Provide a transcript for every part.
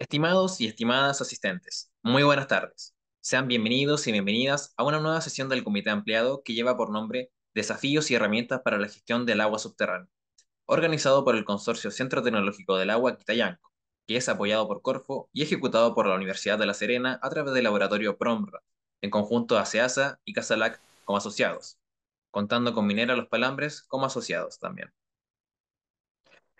Estimados y estimadas asistentes, muy buenas tardes. Sean bienvenidos y bienvenidas a una nueva sesión del Comité Ampliado que lleva por nombre Desafíos y herramientas para la gestión del agua subterránea, organizado por el Consorcio Centro Tecnológico del Agua Quitayanco, que es apoyado por Corfo y ejecutado por la Universidad de La Serena a través del laboratorio PROMRA, en conjunto a CEASA y Casalac como asociados, contando con Minera Los Palambres como asociados también.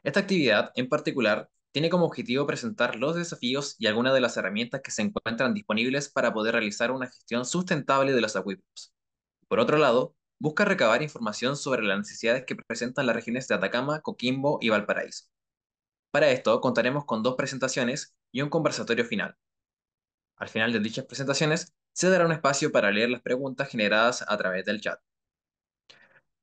Esta actividad en particular tiene como objetivo presentar los desafíos y algunas de las herramientas que se encuentran disponibles para poder realizar una gestión sustentable de los acuíferos. Por otro lado, busca recabar información sobre las necesidades que presentan las regiones de Atacama, Coquimbo y Valparaíso. Para esto, contaremos con dos presentaciones y un conversatorio final. Al final de dichas presentaciones, se dará un espacio para leer las preguntas generadas a través del chat.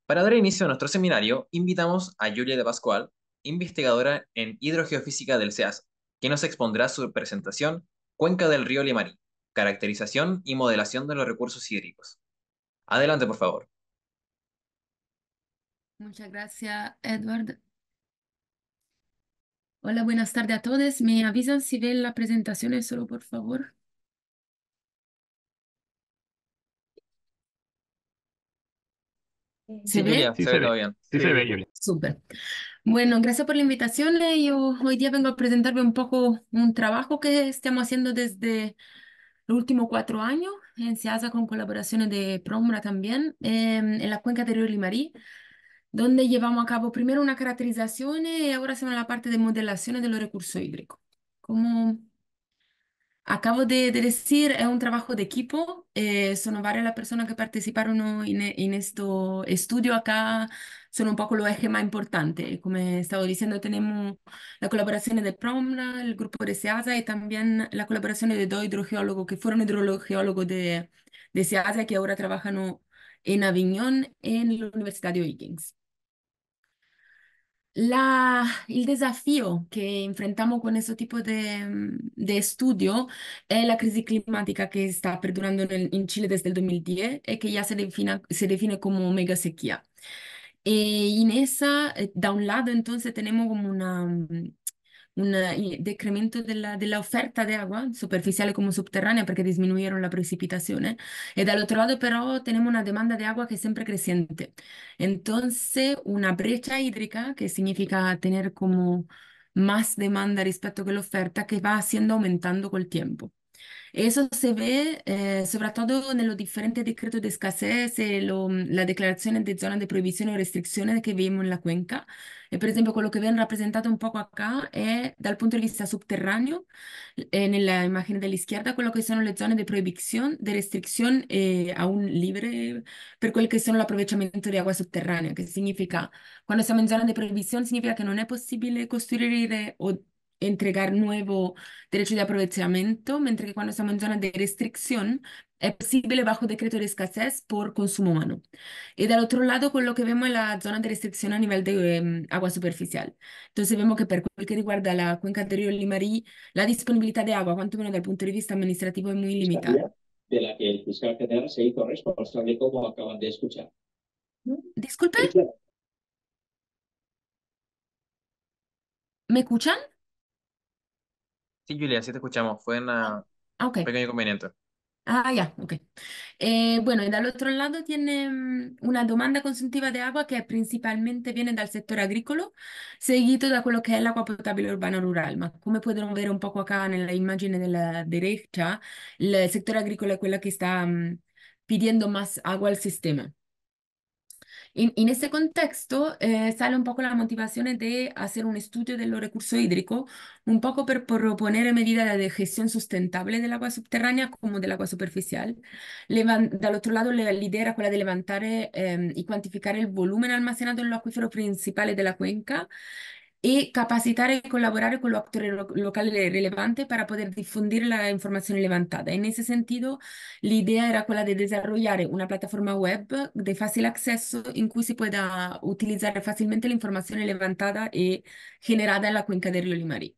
Para dar inicio a nuestro seminario, invitamos a Julia de Pascual, investigadora en hidrogeofísica del SEAS, que nos expondrá su presentación Cuenca del río Limarí, caracterización y modelación de los recursos hídricos. Adelante, por favor. Muchas gracias, Edward. Hola, buenas tardes a todos. ¿Me avisan si ven las presentación? solo, por favor? sí, ve? se, ve. bien. se ve, Julia. Súper. Bueno, gracias por la invitación, Yo hoy día vengo a presentarme un poco un trabajo que estamos haciendo desde los últimos cuatro años en SEASA con colaboración de Promra también, em, en la cuenca de río Limarí, donde llevamos a cabo primero una caracterización y ahora en la parte de modelación de los recursos hídricos. Como acabo de, decir, es un trabajo de equipo. Eh, son varias las personas que participaron en, en este estudio acá son un poco los ejes más importantes. Como he estado diciendo, tenemos la colaboración de PROMLA, el grupo de SEASA y también la colaboración de dos hidrogeólogos que fueron hidrogeólogos de, de SEASA que ahora trabajan en Aviñón en la Universidad de O'Higgins. La, el desafío que enfrentamos con este tipo de, de estudio es la crisis climática que está perdurando en, Chile desde el 2010 y que ya se define, se define como mega sequía y eh, en esa, eh, da un lado, entonces tenemos como una, mm, un decremento de la, de la, oferta de agua, superficial como subterránea, porque disminuyeron la precipitaciones. Y eh, del otro lado, pero tenemos una demanda de agua que es siempre creciente. Entonces, una brecha hídrica, que significa tener como más demanda respecto que la oferta, que va haciendo aumentando con el tiempo. Eso se ve eh, soprattutto todo en los di decretos de lo, la declaración di zonas di proibizione o restrizione che vediamo nella cuenca. E eh, per esempio quello che que rappresentato un poco acá è eh, dal punto di vista subterraneo, en la imagen de la izquierda, con lo que son las zonas de prohibición, de restricción eh, aún libre, per quel che sono l'approvvigionamento di acqua subterranea, che significa, quando siamo in zona di proibizione, significa che non è possibile costruire o entregar nuevo derecho de aprovechamiento, mientras que cuando estamos en zona de restricción es posible bajo decreto de escasez por consumo humano. Y del otro lado, con lo que vemos en la zona de restricción a nivel de em, agua superficial. Entonces vemos que por lo que riguarda la cuenca río Limarí, la disponibilidad de agua, menos desde el punto de vista administrativo, es muy limitada. De la que fiscal responsable, como acaban de escuchar. Disculpe. ¿Me escuchan? Sí, Julia, sí te escuchamos. Fue un ah, pequeño inconveniente. Ah, ya, ok. Eh, bueno, y del otro lado tiene mm, una demanda consultiva de agua que principalmente viene del sector agrícola, seguido de lo que es el agua potable urbana rural. Ma como pueden ver un poco acá en la imagen de la derecha, el sector agrícola es el que está mm, pidiendo más agua al sistema. En, ese contexto eh, sale un poco la motivación de hacer un estudio de los recursos hídricos, un poco para proponer medidas de gestión sustentable del agua subterránea como del agua superficial. del otro lado, la idea era de levantar eh, em, y cuantificar el volumen almacenado en los acuíferos principales de la cuenca e capacitare e collaborare con los actores locales relevantes para poder difundir la información levantada. En ese sentido, l'idea era quella di sviluppare una piattaforma web di facile accesso in cui si possa utilizzare facilmente l'informazione levantata e generata generada en cuenca del Rio Limarí.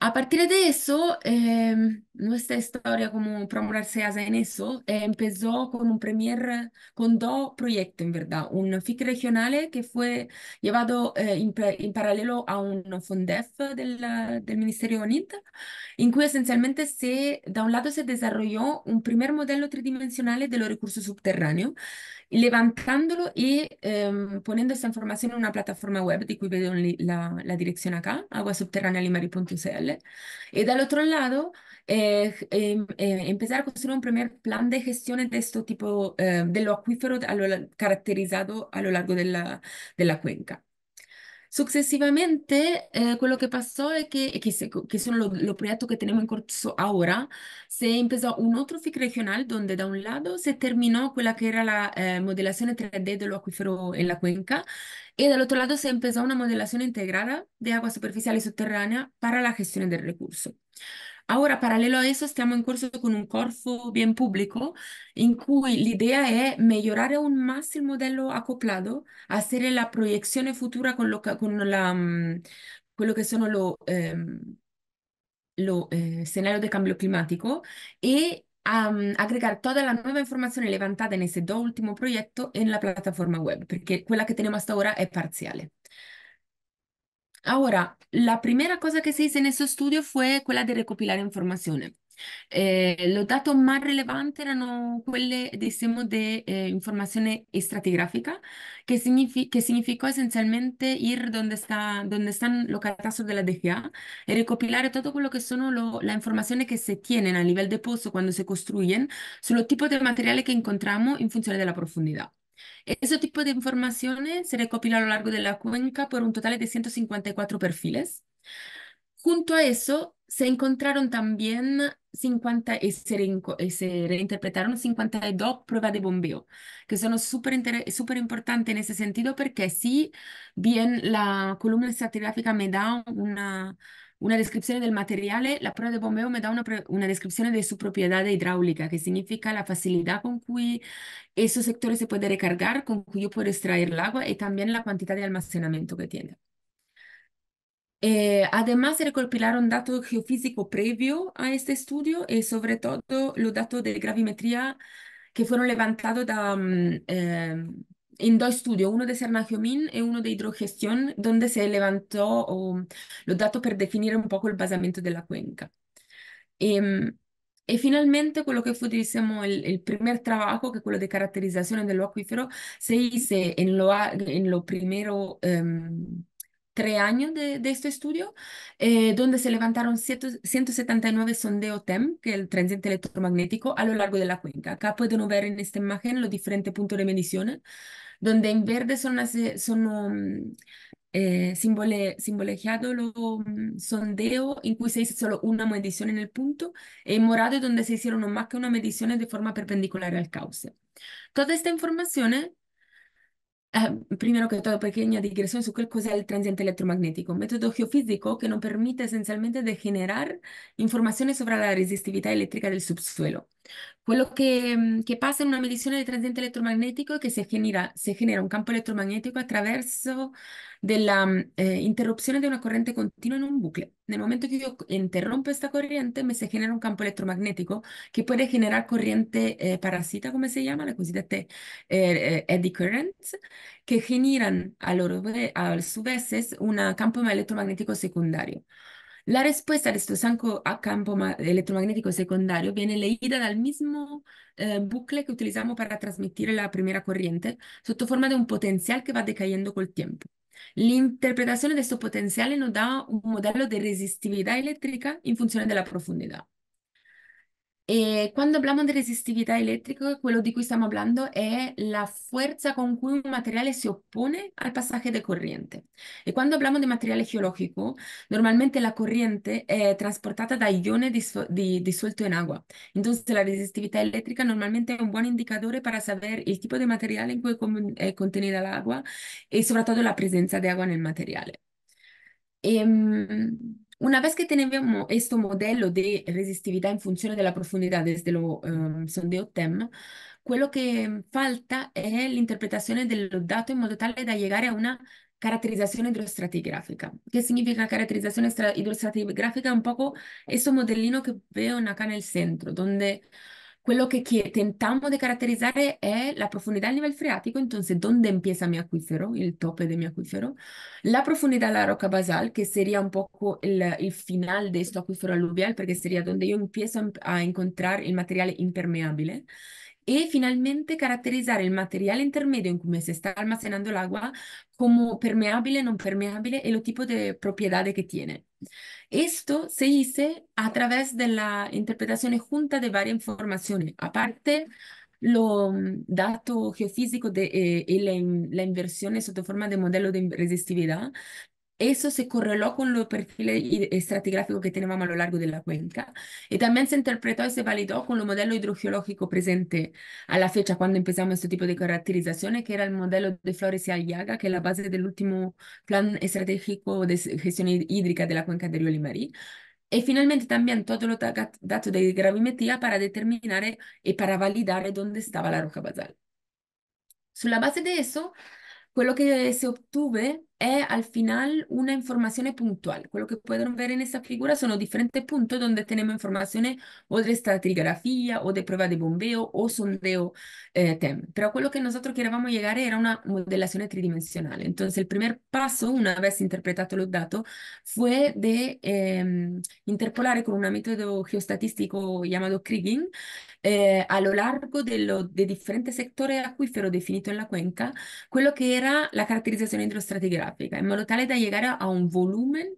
A partire de eso, ehm, nuestra historia como promoverse a en eso eh, empezó con un premier, con dos proyectos en verdad, un FIC regional que fue llevado eh, in, in, paralelo a un FONDEF del, del Ministerio UNIT, en cui esencialmente se, da un lado se desarrolló un primer modelo tridimensional de los recursos subterráneos levantándolo e eh, poniendo esta información en una plataforma web di cui vedo la, la dirección acá, aguasubterranealimari.cl. Y del otro lado, eh, eh, empezar a costruire un primer plan di gestione di questo tipo eh, de lo acuífero a lo, caracterizado a lo largo della, la, cuenca. Sucesivamente, eh, lo que pasó es que, eh, que, son los, proyectos que tenemos en curso ahora, se empezó un otro FIC regional donde de un lado se terminó quella que era la eh, modelación 3D del acuífero en la cuenca y del otro lado se empezó una modelación integrada de agua superficial y subterránea para la gestión del recurso. Ahora, parallelo a questo, stiamo in corso con un corso bien público in cui l'idea è migliorare un más il modello acoplado, hacer la proiezione futura con, lo, con la, quello mm, che sono lo, ehm, lo eh, scenario del cambio climatico e um, aggregare tutta la nuova informazione levantata in questo ultimo progetto nella piattaforma web, perché quella che abbiamo hasta ora è parziale. Ahora, la primera cosa que se hizo en ese estudio fue quella de recopilar información. Eh, los datos más relevantes eran quelle, de eh, información estratigráfica, que, que significó esencialmente ir donde, está, donde están los catastros de la DGA y recopilar todo lo que son las que se tienen a nivel de pozo cuando se construyen sobre los tipos de materiales que encontramos en función de la profundidad. Ese tipo de informaciones se recopila a lo largo de la cuenca por un total de 154 perfiles. Junto a eso, se encontraron también 50, eh, eh, se, reinterpretaron 52 pruebas de bombeo, que son súper importantes en ese sentido, porque si bien la columna estratigráfica me da una, una descripción del material, la prueba de bombeo me da una, una descripción de su propiedad hidráulica, que significa la facilidad con que esos sectores se puede recargar, con que yo puedo extraer el agua y también la cantidad de almacenamiento que tiene. Eh, además, recopilaron datos geofísicos previo a este estudio y eh, sobre todo los datos de gravimetría que fueron levantados de, mm, eh, en dos estudios, uno de Min y uno de hidrogestión, donde se levantó um, los datos para definir un poco el basamento de la cuenca. Em, y finalmente, lo que fue, el, primer trabajo, que es el de caracterización del acuífero, se hizo en los primeros lo em, tres años de, este estudio, eh, donde se levantaron 179 sondeos TEM, que es el transiente electromagnético, a lo largo de la cuenca. Acá pueden ver en esta imagen los diferentes puntos de medición donde en verde son sono um, eh, simbole, en lo um, sondeo en hizo solo una medición en el punto, y en morado donde se hicieron más que una medición de forma perpendicular al cauce. Toda esta información Ah, primero que todo, pequeña digresión sobre qué es el transiente electromagnético, un método geofísico que nos permite esencialmente de generar informaciones sobre la resistividad eléctrica del subsuelo. Lo que, mm, que pasa en una medición de transiente electromagnético es que se genera, se genera un campo electromagnético a través de la mm, eh, interrupción de una corriente continua en un bucle. En el momento que yo interrumpo esta corriente, me se genera un campo electromagnético que puede generar corriente eh, parasita, como se llama, la cosita de eh, eddy currents, que generan a, a su vez un campo electromagnético secundario. La respuesta de estos a campo electromagnético secundario viene leída del mismo bucle que utilizamos para transmitir la primera corriente, sotto forma de un potencial que va decayendo con el tiempo. L'interpretazione di questo potenziale non dà un modello di resistività elettrica in funzione della profondità. Eh, cuando hablamos de resistividad eléctrica, quello di cui stiamo parlando è la forza con cui un materiale si oppone al passaggio di corriente. E quando parliamo di materiale geológico, normalmente la corriente è transportada da iones disuelto in agua. Quindi la resistività eléctrica normalmente è un buon indicatore per sapere il tipo di materiale in cui è contenuta el e soprattutto la presenza di agua nel materiale. Ehm... Una vez que tenemos este modelo de resistividad en función de la profundidad desde los um, sondeos TEM, quello che falta è l'interpretazione del dato in modo tale da arrivare a una caratterizzazione idrostratigrafica. Che significa caratterizzazione idrostratigrafica? Un poco questo modellino che veo acá nel centro, dove quello che tentammo di caratterizzare è la profondità del nivel freático, entonces, ¿dónde empieza mi acuífero, el tope de mi acuífero? La profundidad de la roca basal, que sería un poco el, el final de este acuífero aluvial, porque sería donde yo empiezo a encontrar el material impermeable. Y eh, finalmente caracterizar el material intermedio en que se está almacenando el agua como permeable, no permeable y el tipo de propiedades que tiene. Esto se hizo a través de la interpretación junta de varias informaciones, aparte lo mm, dato geofísico de, eh, y la, la, inversión sotto forma de modelo de resistividad, eso se correló con los perfiles estratigráficos que teníamos a lo largo de la cuenca y también se interpretó y se validó con el modelo hidrogeológico presente a la fecha cuando empezamos este tipo de caracterizaciones, que era el modelo de Flores y Ayaga, que es la base del último plan estratégico de gestión hídrica de la cuenca de Río Limarí. Y finalmente también todos los datos de gravimetría para determinar y eh, eh, para validar dónde estaba la roca basal. Sobre la base de eso, lo que se obtuvo è al final una informazione puntual. Quello che pueden vedere in questa figura sono differenti punti dove abbiamo informazione o di estratigrafia o di prueba di bombeo o sondeo eh, TEM. Però quello che noi nosotros queríamos llegar era una modellazione tridimensionale. Quindi il primo passo, una vez interpretato lo dato, fu di eh, interpolar con un metodo geostatistico chiamato Kriging eh, a lo largo de, los de diferentes sectores acuíferos definidos cuenca, quello che era la caratterizzazione hidrostratigrafia gráfica, en modo tale da arrivare a, un volume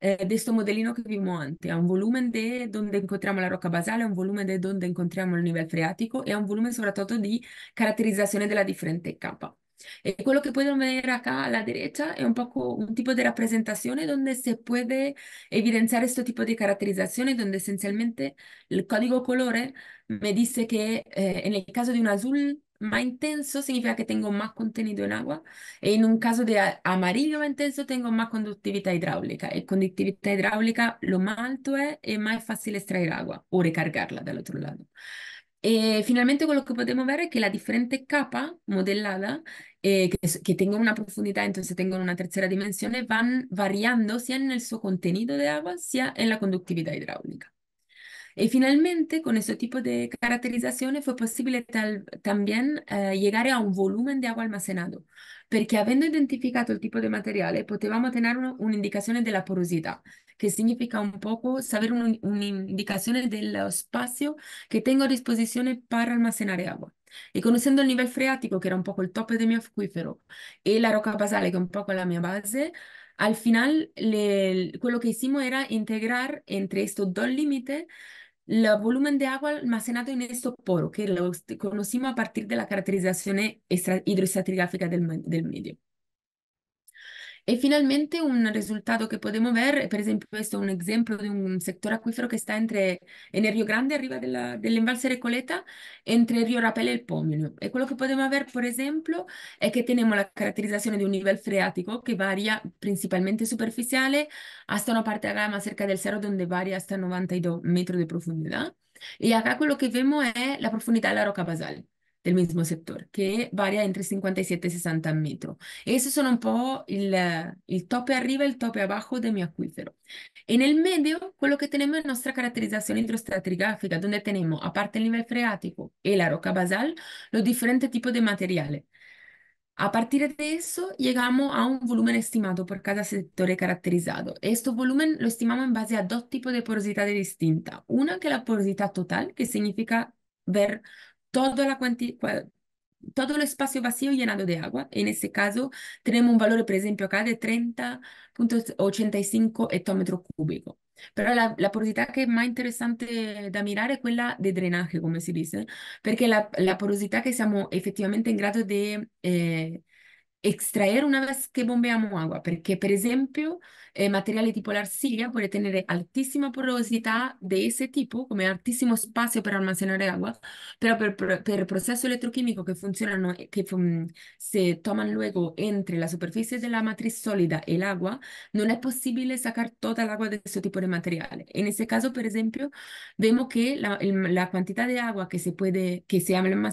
eh, de este modelino que vimos antes, a un volume di dove encontramos la rocca basale, a un volume di dove encontramos il livello freático e a un volume soprattutto di caratterizzazione caracterizaciones de capa. E quello che puedo vedere acá a la derecha è un poco un tipo di rappresentazione dove si può evidenziare questo tipo di caratterizzazione, dove essenzialmente il código colore me dice che eh, en caso di un azul más intenso significa que tengo más contenido en agua. E En un caso de amarillo más intenso, tengo más conductividad hidráulica. Y conductividad hidráulica, lo más alto es, es más fácil extraer agua o recargarla del otro lado. E eh, finalmente lo che potremo vedere è che la differente capa modellata, eh, che, che tengono una profondità, entonces tengono una tercera dimensione, van variando sia nel suo contenuto de agua, sia en la conductividad hidráulica. E finalmente, con questo tipo di caratterizzazione, fu possibile anche arrivare eh, a un volume di agua almacenado, perché avendo identificato il tipo di materiale, potevamo tener un'indicazione una indicación de la significa un poco saber un, una indicación del espacio que tengo a disposizione per almacenare agua. E conoscendo il livello freatico, che era un po' il top del mio acquifero, e la rocca basale, che è un po' la mia base, al final le, quello che hicimos era integrar entre estos dos límites el volumen de agua almacenado en estos poros, que lo conocimos a partir de la caracterización hidroestratigráfica del medio. E finalmente un risultato che possiamo ver, per esempio questo è un esempio di un settore acquifero che sta entre, en Rio Grande, arriva della, dell'embalse Recoleta, entre Rio Rapella e il Pominio. E quello che possiamo ver, per esempio, è che abbiamo la caratterizzazione di un livello freatico che varia principalmente superficiale hasta una parte a gamma cerca del cerro donde varia hasta 92 metri di profondità. E acá quello che vediamo è la profondità della rocca basale del mismo settore, che varia entre 57 e 60 metri. Esse sono un po' il, el tope arriba e il tope abajo de mio acuífero. En el medio, lo que tenemos es nuestra caracterización hidrostratigráfica, donde tenemos, aparte el livello freático e la roca basal, los diferentes tipos di materiales. A partir de eso arriviamo a un volume estimado per cada sector caracterizado. questo volume lo stimiamo in base a due tipi di porosità distintas. Una che è la porosità totale, che significa ver toda la cantidad, todo el espacio vacío llenado de agua. En este caso, tenemos un valor, por ejemplo, acá de 30.85 hectómetro cúbicos. Pero la, la, porosità che è mai interessante da mirare è quella di drenaje, come si dice, perché la, la porosità che siamo effettivamente in grado di eh, extraer una vez que bombeamos agua porque por ejemplo eh, tipo tipo arcilla puede tener altísima porosidad de ese tipo, como altísimo espacio para almacenar agua pero por per, proceso electroquímico que eh, que se che toman luego entre la superficie de la matriz sólida y el agua no es posible sacar toda el agua de ese tipo de material. en ese caso, por ejemplo vemos que la, cantidad la agua que se que se puede, che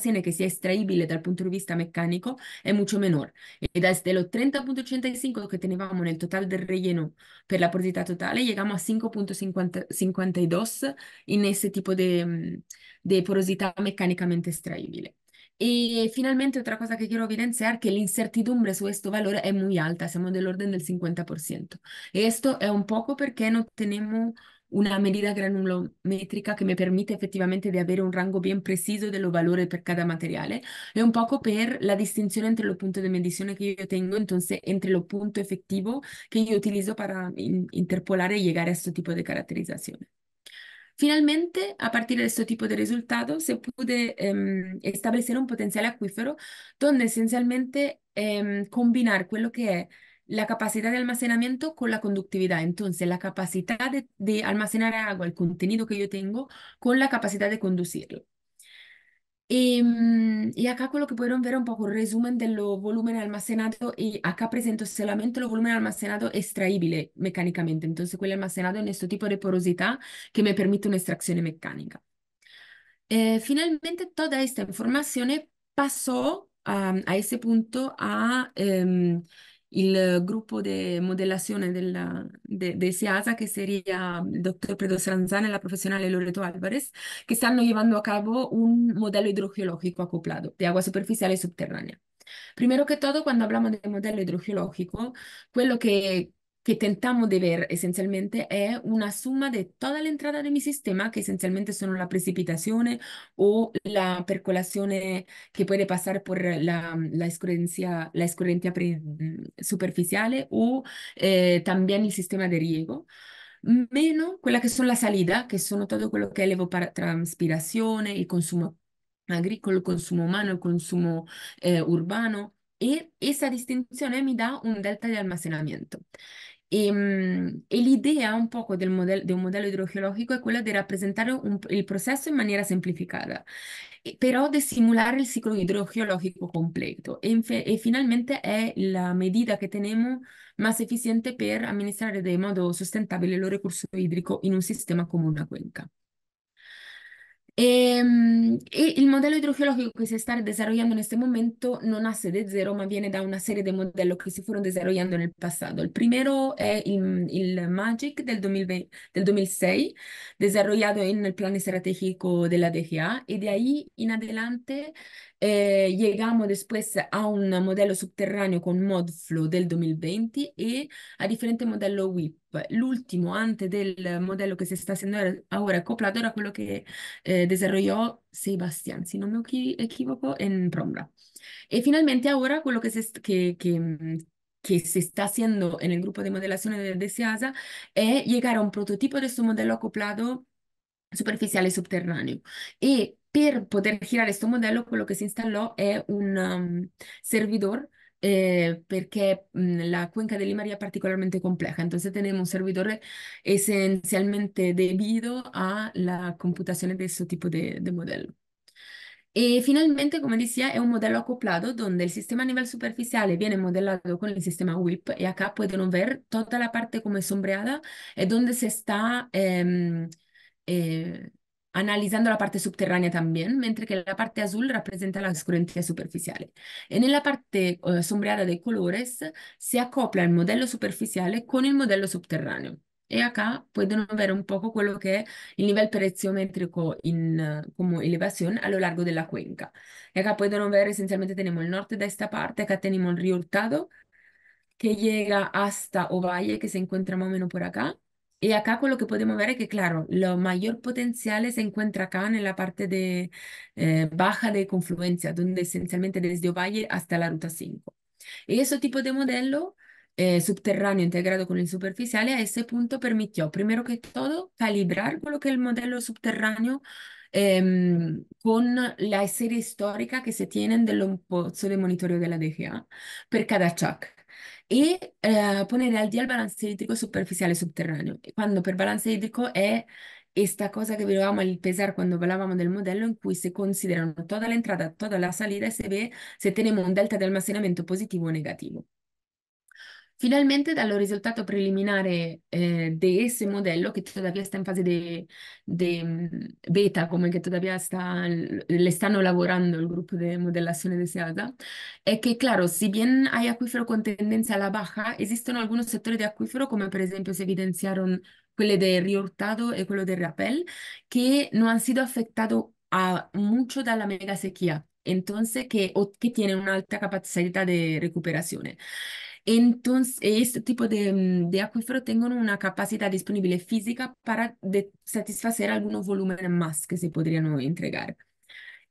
y que sea extraíble desde el punto de vista mecánico es mucho menor. e desde los 30.85 que teníamos en el total del relleno per la porosità totale, llegamos a 5.52 en ese tipo de, mm, de porosidad mecánicamente extraíble. E finalmente otra cosa que quiero evidenciar que la incertidumbre sobre este valor es muy alta, siamo del orden del 50%. Y esto es un poco porque no tenemos una medida granulometrica che mi permette effettivamente di avere un rango ben preciso dello valore per cada materiale e un poco per la distinzione entre lo punto di medizione che io tengo, entonces entre lo punto effettivo che io utilizzo per in interpolar y llegar a questo tipo di caratterizzazione. Finalmente, a partire de questo tipo di risultato, si pude eh, establecer un potenziale acquifero dove essenzialmente eh, combinar quello que es la capacidad de almacenamiento con la conductividad. Entonces, la capacidad de, almacenar agua, el contenido que yo tengo, con la capacidad de conducirlo. Em, y, acá con lo que pudieron ver un poco el resumen de los volúmenes almacenados y acá presento solamente los volúmenes almacenados extraíbles mecánicamente, entonces el almacenado en este tipo de porosidad que me permite una extracción mecánica. Eh, finalmente, toda esta información eh, pasó a ese punto a... Em, il gruppo di de modellazione del, de, de SIASA, che sarebbe mm, il dottor Pedro Sanzana e la professionale Loreto Álvarez, che stanno llevando a cabo un modello hidrogeológico acoplato di agua superficiale e subterranea. Primero que tutto, quando parliamo de modello hidrogeológico, quello che que tentamos de ver esencialmente es una suma de toda la entrada de mi sistema, que esencialmente son la precipitaciones o la percolazione que puede pasar por la, la escurrencia, la escurrencia mm, superficial o eh, también el sistema de riego. Menos quella che sono la salida, che sono tutto quello che è l'evapotranspirazione, il consumo agricolo, il consumo umano, il consumo eh, urbano, y esa distinción me da un delta de almacenamiento. Y, mm, la idea un poco del de un modelo hidrogeológico es la de representar el proceso de manera simplificada, eh, pero de simular el ciclo hidrogeológico completo. Y, eh, finalmente es la medida que tenemos más eficiente para administrar de modo sustentable los recurso hídrico en un sistema como una cuenca. Ehm, e, il modello idrogeologico che si sta desarrollando in questo momento non ha sede zero, ma viene da una serie di modelli che si furono desarrollando nel passato. Il primo è il, el, MAGIC del, 2020, del 2006, desarrollado nel el plan estratégico de DGA, e de ahí en adelante eh, llegamos después a un modello subterráneo con ModFlow del 2020 e a differente modello WIP. L'ultimo antes del modello che si sta haciendo ora acoplado era quello che eh, desarrolló Sebastián, si no me equivoco, in Prombra. E finalmente ora quello che si, que, que, que se está haciendo en el grupo de modelación de, de SEASA es llegar a un prototipo di questo modello acoplado superficiale subterraneo e Para poder girar este modelo, lo que se instaló es eh, un servidor eh, porque mm, la cuenca de Limaría es particularmente compleja. Entonces tenemos un servidor esencialmente debido a la computación de este tipo de, modelo. Y eh, finalmente, como decía, es un modelo acoplado donde el sistema a nivel superficial viene modelado con el sistema WIP y acá pueden ver toda la parte como sombreada, es donde se está... Em, analizzando la parte subterránea también, mientras que la parte azul representa las corrientes superficiales. Y en la parte eh, sombreada de colores se acopla el modelo superficiale con il modello subterraneo. E acá pueden ver un poco quello che è il livello preziométrico in, uh, como elevación a lo largo de la cuenca. Y acá pueden ver esencialmente tenemos el norte de esta parte, acá tenemos el río Hurtado, que llega hasta Ovalle, que se encuentra más o menos por acá. Y acá con lo que podemos ver es que, claro, lo mayor potencial se encuentra acá en la parte de eh, baja de confluencia, donde esencialmente desde Ovalle hasta la ruta 5. Y ese tipo de modelo eh, subterráneo integrado con el superficial a ese punto permitió, primero que todo, calibrar con lo que es el modelo subterráneo em, con la serie histórica que se tienen del pozo de monitoreo de la DGA per cada chak. e eh, al dia il balance idrico superficiale e sotterraneo, quando per balance idrico è questa cosa che vedevamo al pesar quando parlavamo del modello in cui si considerano tutta l'entrata, tutta la salita e se, ve, se teniamo un delta di almacenamento positivo o negativo. Finalmente dal risultato preliminare eh, di esse modello, che tuttavia sta in fase di beta, come che tuttavia sta, le stanno lavorando il grupo de modellazione de SEASA, è che, claro, si bien hay acquifero con tendenza alla baja, esistono alcuni settori di acquifero, come per esempio si evidenziarono quelle del Río Hurtado e quello del Rapel, che non hanno sido affettati molto dalla mega sequía, entonces que, o, que tienen una alta capacidad Entonces, este tipo de, mm, de acuíferos tienen una capacidad disponible física para satisfacer algunos volúmenes más que se podrían eh, entregar.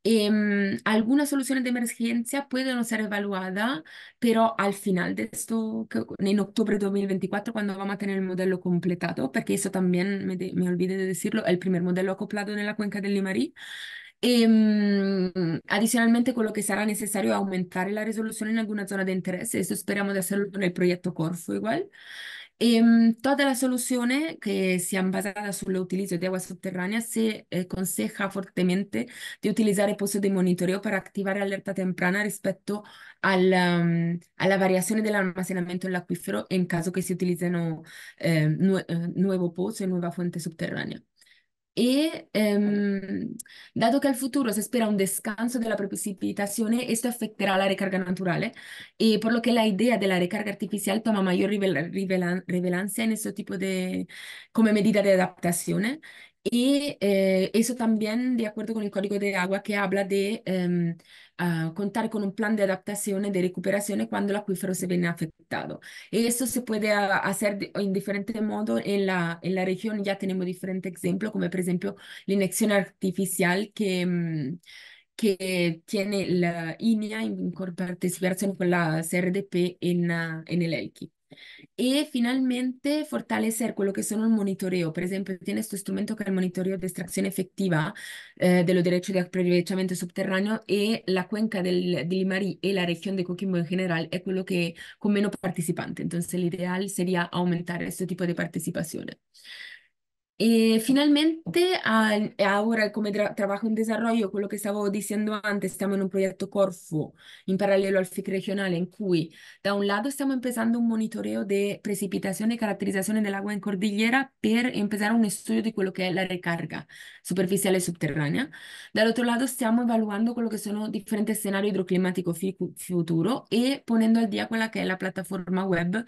Em, algunas soluciones de emergencia pueden ser evaluadas, pero al final de esto, en octubre de 2024, cuando vamos a tener el modelo completado, porque eso también me, de, olvidé de decirlo, el primer modelo acoplado en la cuenca del Limarí, E, mh, addizionalmente quello che sarà necessario è aumentare la risoluzione in alguna zona di interesse, questo speriamo di hacerlo nel progetto Corfu igual. E, mh, toda la soluzione che sia basata sull'utilizzo di agua sotterranea si eh, consiglia fortemente di utilizzare posti di monitoreo per attivare allerta temprana rispetto al, um, alla variazione dell'almacenamento dell'acquifero in caso che si utilizzino ehm, eh, nu nuovo pozzo e nuova fonte sotterranea e ehm, dato che al futuro si espera un descanso della la questo esto la recarga naturale e per lo che la idea de la recarga artificial toma mayor relevancia en este tipo de, como medida di adaptación Y eh, eso también de acuerdo con el Código de Agua que habla de em, ah, contar con un plan de adaptación y de recuperación cuando el acuífero se viene afectado. Y eso se puede ah, hacer en diferente modo en la, en la región. Ya tenemos diferentes ejemplos, como por ejemplo la inyección artificial que... Mm, que tiene la INIA en participación con la CRDP en, ah, en el ELKI. Y finalmente, fortalecer lo que son el monitoreo. Por ejemplo, tiene este instrumento que es el monitoreo de extracción efectiva eh, de los derechos de aprovechamiento subterráneo y la cuenca del, de Limarí y la región de Coquimbo en general es quello que con menos participantes. Entonces, el ideal sería aumentar este tipo de participaciones. Eh, e finalmente, a- ahora como tra- trabajo en desarrollo, quello che stavo dicendo antes, stiamo in un progetto Corfu, in parallelo al FIC regionale, in cui da un lato stiamo empezando un monitoreo di precipitazione e caratterizzazione del in cordillera per empezar un studio di quello che è la recarga superficiale e subterranea. Dall'altro lato stiamo evaluando quello che sono differenti scenari idroclimatico fi- futuro e ponendo al dia quella che è la piattaforma web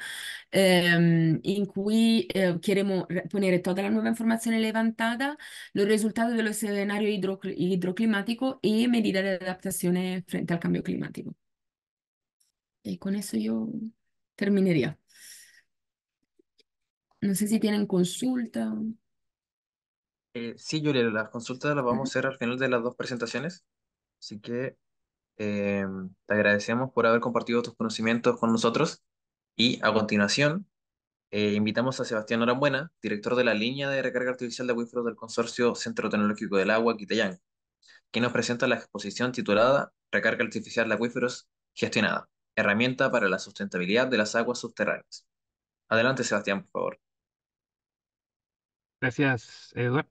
ehm, in cui eh, chiederemo ponere tutta la nuova informazione información levantada, los resultados de los escenarios hidro, hidroclimáticos y medidas de adaptación frente al cambio climático. Y con eso yo terminaría. No sé si tienen consulta. Eh, sí, Julia, las consultas las vamos a hacer al final de las dos presentaciones. Así que eh, te agradecemos por haber compartido tus conocimientos con nosotros. Y a continuación, eh, invitamos a Sebastián arambuena, director de la línea de recarga artificial de acuíferos del Consorcio Centro Tecnológico del Agua Quitayán, quien nos presenta la exposición titulada Recarga artificial de acuíferos gestionada, herramienta para la sustentabilidad de las aguas subterráneas. Adelante, Sebastián, por favor. Gracias, Eduardo.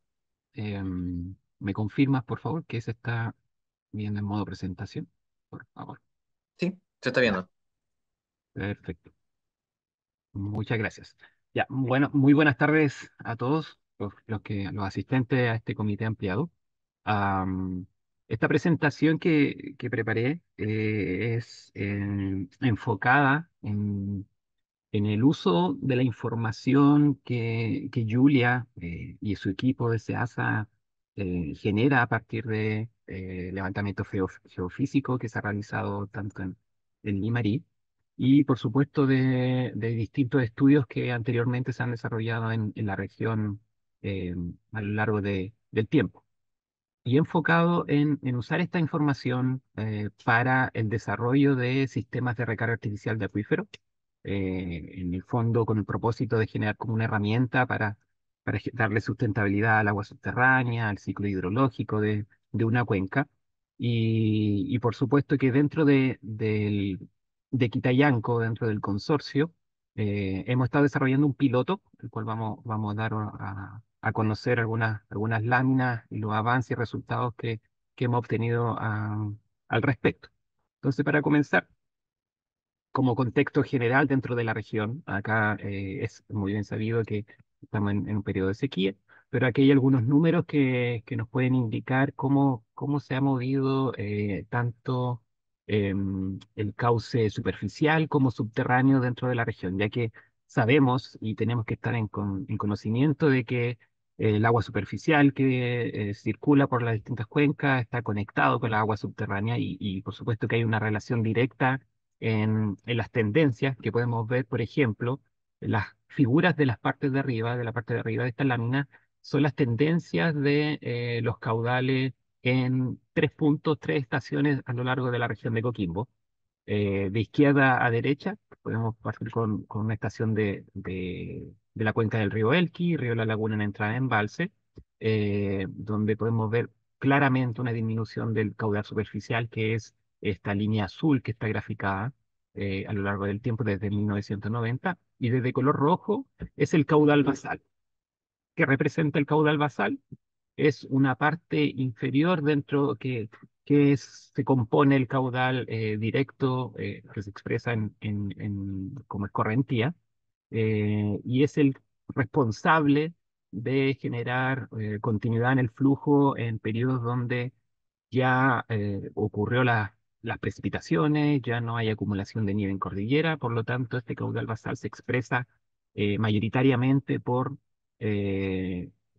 Em, ¿Me confirmas, por favor, que se está viendo en modo presentación? Por favor. Sí, se está viendo. Perfecto. Muchas gracias. Ya, bueno, muy buenas tardes a todos los, que, los asistentes a este comité ampliado. esta presentación que, que preparé eh, es eh, enfocada en, el uso de la información que, que Julia eh, y su equipo de SEASA genera a partir de levantamiento geofísico que se ha realizado tanto en, en y por supuesto de, de, distintos estudios que anteriormente se han desarrollado en, en la región eh, a lo largo de, del tiempo. Y enfocado en, en usar esta información eh, para el desarrollo de sistemas de recarga artificial de acuífero, eh, en el fondo con el propósito de generar como una herramienta para, para darle sustentabilidad al agua subterránea, al ciclo hidrológico de, de una cuenca. Y, y, por supuesto que dentro de, del de Quitayanco dentro del consorcio. Eh, hemos estado desarrollando un piloto, el cual vamos, vamos a dar a, conocer algunas, algunas láminas y los avances y resultados que, que hemos obtenido al respecto. Entonces, para comenzar, como contexto general dentro de la región, acá eh, es muy bien sabido que estamos en, un periodo de sequía, pero aquí hay algunos números que, que nos pueden indicar cómo, cómo se ha movido eh, tanto Em, el cauce superficial como subterráneo dentro de la región, ya que sabemos y tenemos que estar en, conocimiento de que el agua superficial que eh, circula por las distintas cuencas está conectado con la agua subterránea y, por supuesto que hay una relación directa en, en, las tendencias que podemos ver, por ejemplo, las figuras de las partes de arriba, de la parte de arriba de esta lámina, son las tendencias de eh, los caudales en tres puntos, tres estaciones a lo largo de la región de Coquimbo. Eh, de izquierda a derecha, podemos partir con, con una estación de, de, la cuenca del río Elqui, río La Laguna en entrada de Embalse, eh, donde podemos ver claramente una disminución del caudal superficial, que es esta línea azul que está graficada eh, a lo largo del tiempo desde 1990, y desde color rojo es el caudal basal, que representa el caudal basal es una parte inferior dentro que, que se compone el caudal eh, directo eh, que se expresa en, en, como es correntía eh, y es el responsable de generar continuidad en el flujo en periodos donde ya ocurrió las precipitaciones, ya no hay acumulación de nieve en cordillera, por lo tanto este caudal basal se expresa mayoritariamente por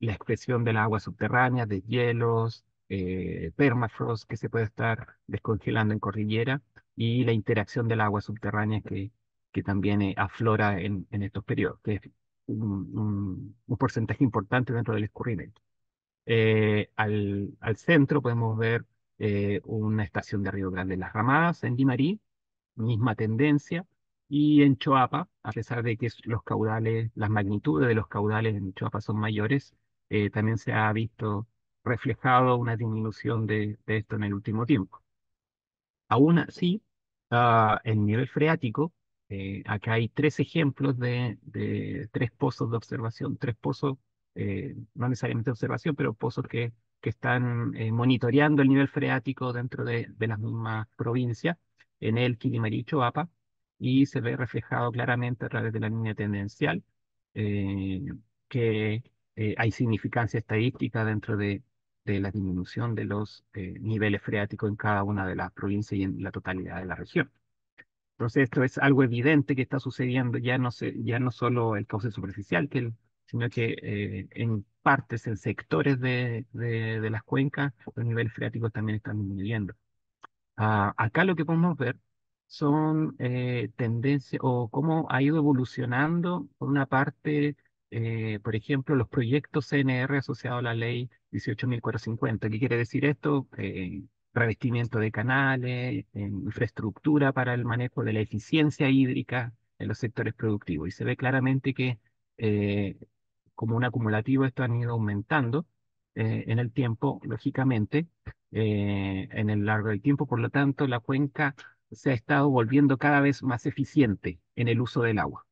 la expresión del agua subterránea, de hielos, eh, permafrost que se puede estar descongelando en cordillera y la interacción del agua subterránea que, que también eh, aflora en, en, estos periodos, que es un, un, porcentaje importante dentro del escurrimiento. Eh, al, al, centro podemos ver una estación de Río Grande Las Ramadas, en Dimarí, misma tendencia, y en Choapa, a pesar de que los caudales, las magnitudes de los caudales en Choapa son mayores, eh, también se ha visto reflejado una disminución de, esto en el último tiempo. Aún así, ah, el nivel freático, eh, acá hay tres ejemplos de, tres pozos de observación, tres pozos, eh, no necesariamente de observación, pero pozos que, que están monitoreando el nivel freático dentro de, las mismas provincias, en el y APA, y se ve reflejado claramente a través de la línea tendencial, que eh, hay significancia estadística dentro de, de la disminución de los eh, niveles freáticos en cada una de las provincias y en la totalidad de la región. Entonces, esto es algo evidente que está sucediendo, ya no, se, ya no solo el cauce superficial, sino que eh, en partes, en sectores de, de, las cuencas, los niveles freáticos también están disminuyendo. Ah, acá lo que podemos ver son tendencias o cómo ha ido evolucionando, por una parte, eh, por ejemplo, los proyectos CNR asociados a la ley 18.450. ¿Qué quiere decir esto? Eh, revestimiento de canales, eh, infraestructura para el manejo de la eficiencia hídrica en los sectores productivos. Y se ve claramente que como un acumulativo esto han ido aumentando en el tiempo, lógicamente, en el largo del tiempo. Por lo tanto, la cuenca se ha estado volviendo cada vez más eficiente en el uso del agua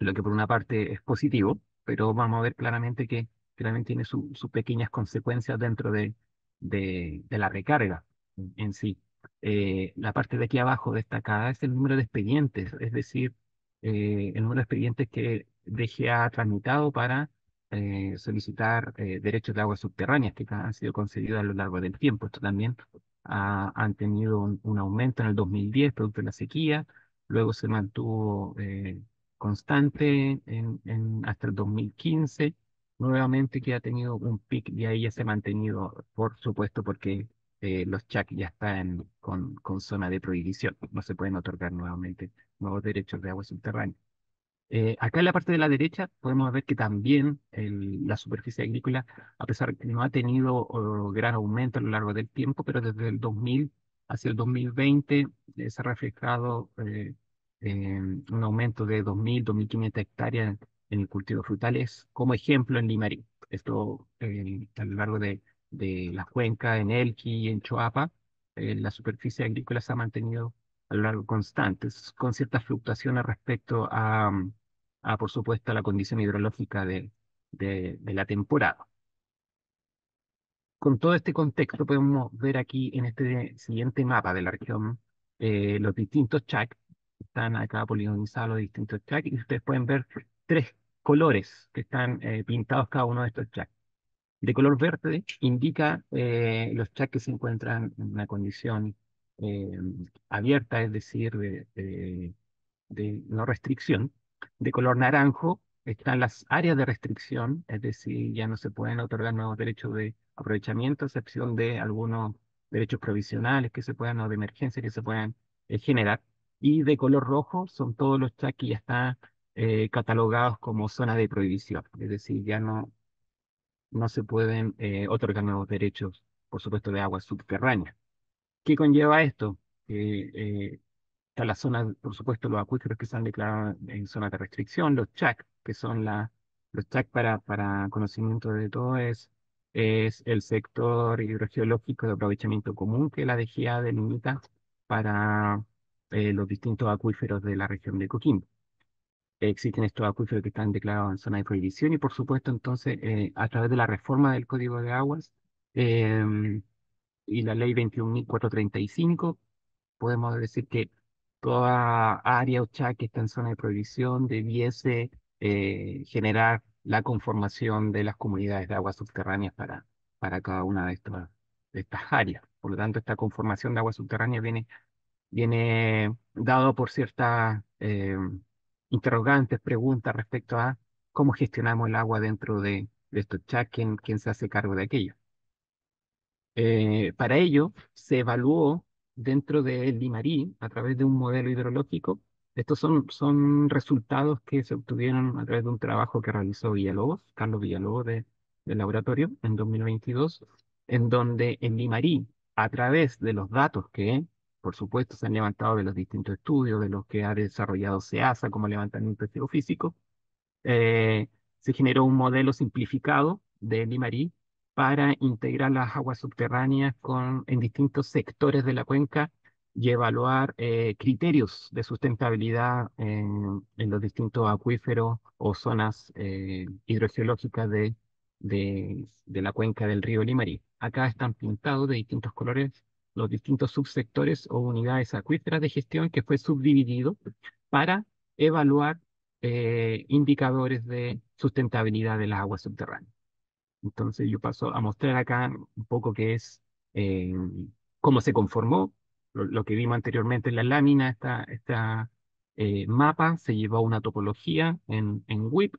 lo que por una parte es positivo, pero vamos a ver claramente que también tiene sus pequeñas consecuencias dentro de, la recarga en sí. Eh, la parte de aquí abajo destacada es el número de expedientes, es decir, eh, el número de expedientes que DGA ha transmitado para eh, solicitar derechos de aguas subterráneas que han sido concedidos a lo largo del tiempo. Esto también ha, han tenido un, aumento en el 2010 producto de la sequía, luego se mantuvo constante en, hasta el 2015, nuevamente que ha tenido un pic y ahí ya se ha mantenido, por supuesto, porque eh, los CHAC ya están con, con zona de prohibición, no se pueden otorgar nuevamente nuevos derechos de agua subterránea. Eh, acá en la parte de la derecha podemos ver que también la superficie agrícola, a pesar que no ha tenido oh, gran aumento a lo largo del tiempo, pero desde el 2000 hacia el 2020 eh, se ha reflejado eh, Em, un aumento de 2.000, 2.500 hectáreas en el cultivo frutales, como ejemplo en Limarí. Esto em, a lo largo de, de la cuenca en Elqui y en Choapa, eh, la superficie agrícola se ha mantenido a lo largo constante, con ciertas fluctuaciones respecto a, mm, a por supuesto, a la condición hidrológica de, de, la temporada. Con todo este contexto podemos ver aquí en este siguiente mapa de la región eh, los distintos chak están acá poligonizados los distintos tracks y ustedes pueden ver tres colores que están eh, pintados cada uno de estos chats De color verde indica eh, los tracks que se encuentran en una condición em, abierta, es decir, de, no restricción. De color naranjo están las áreas de restricción, es decir, ya no se pueden otorgar nuevos derechos de aprovechamiento, excepción de algunos derechos provisionales que se puedan o de emergencia que se puedan eh, generar y de color rojo son todos los chats que ya están eh, catalogados como zona de prohibición, es decir, ya no, no se pueden eh, otorgar nuevos derechos, por supuesto, de agua subterránea. ¿Qué conlleva esto? está eh, la zona, por supuesto, los acuíferos que se han declarado en zona de restricción, los CHAC, que son la, los CHAC para, para conocimiento de todo, es, es el sector hidrogeológico de aprovechamiento común que la DGA delimita para eh, los distintos acuíferos de la región de Coquimbo. Existen estos acuíferos que están declarados en zona de prohibición y por supuesto entonces eh, a través de la reforma del Código de Aguas em, y la ley 21.435 podemos decir que toda área o que está en zona de prohibición debiese eh, generar la conformación de las comunidades de aguas subterráneas para, para cada una de estas, de estas áreas. Por lo tanto, esta conformación de aguas subterráneas viene viene dado por ciertas eh, interrogantes, preguntas respecto a cómo gestionamos el agua dentro de, estos chats, quién, se hace cargo de aquello. Eh, para ello, se evaluó dentro del Limarí, a través de un modelo hidrológico, estos son, son resultados que se obtuvieron a través de un trabajo que realizó Villalobos, Carlos Villalobos de, del laboratorio, en 2022, en donde el Limarí, a través de los datos que por supuesto, se han levantado de los distintos estudios, de los que ha desarrollado SEASA como levantamiento un geofísico, eh, se generó un modelo simplificado de Limarí para integrar las aguas subterráneas con, en distintos sectores de la cuenca y evaluar eh, criterios de sustentabilidad en, los distintos acuíferos o zonas eh, hidrogeológicas de, de, la cuenca del río Limarí. Acá están pintados de distintos colores los distintos subsectores o unidades acuíferas de gestión que fue subdividido para evaluar eh, indicadores de sustentabilidad de las aguas subterráneas. Entonces yo paso a mostrar acá un poco qué es, eh, cómo se conformó, lo, que vimos anteriormente en la lámina, esta, esta eh, mapa se llevó a una topología en, en WIP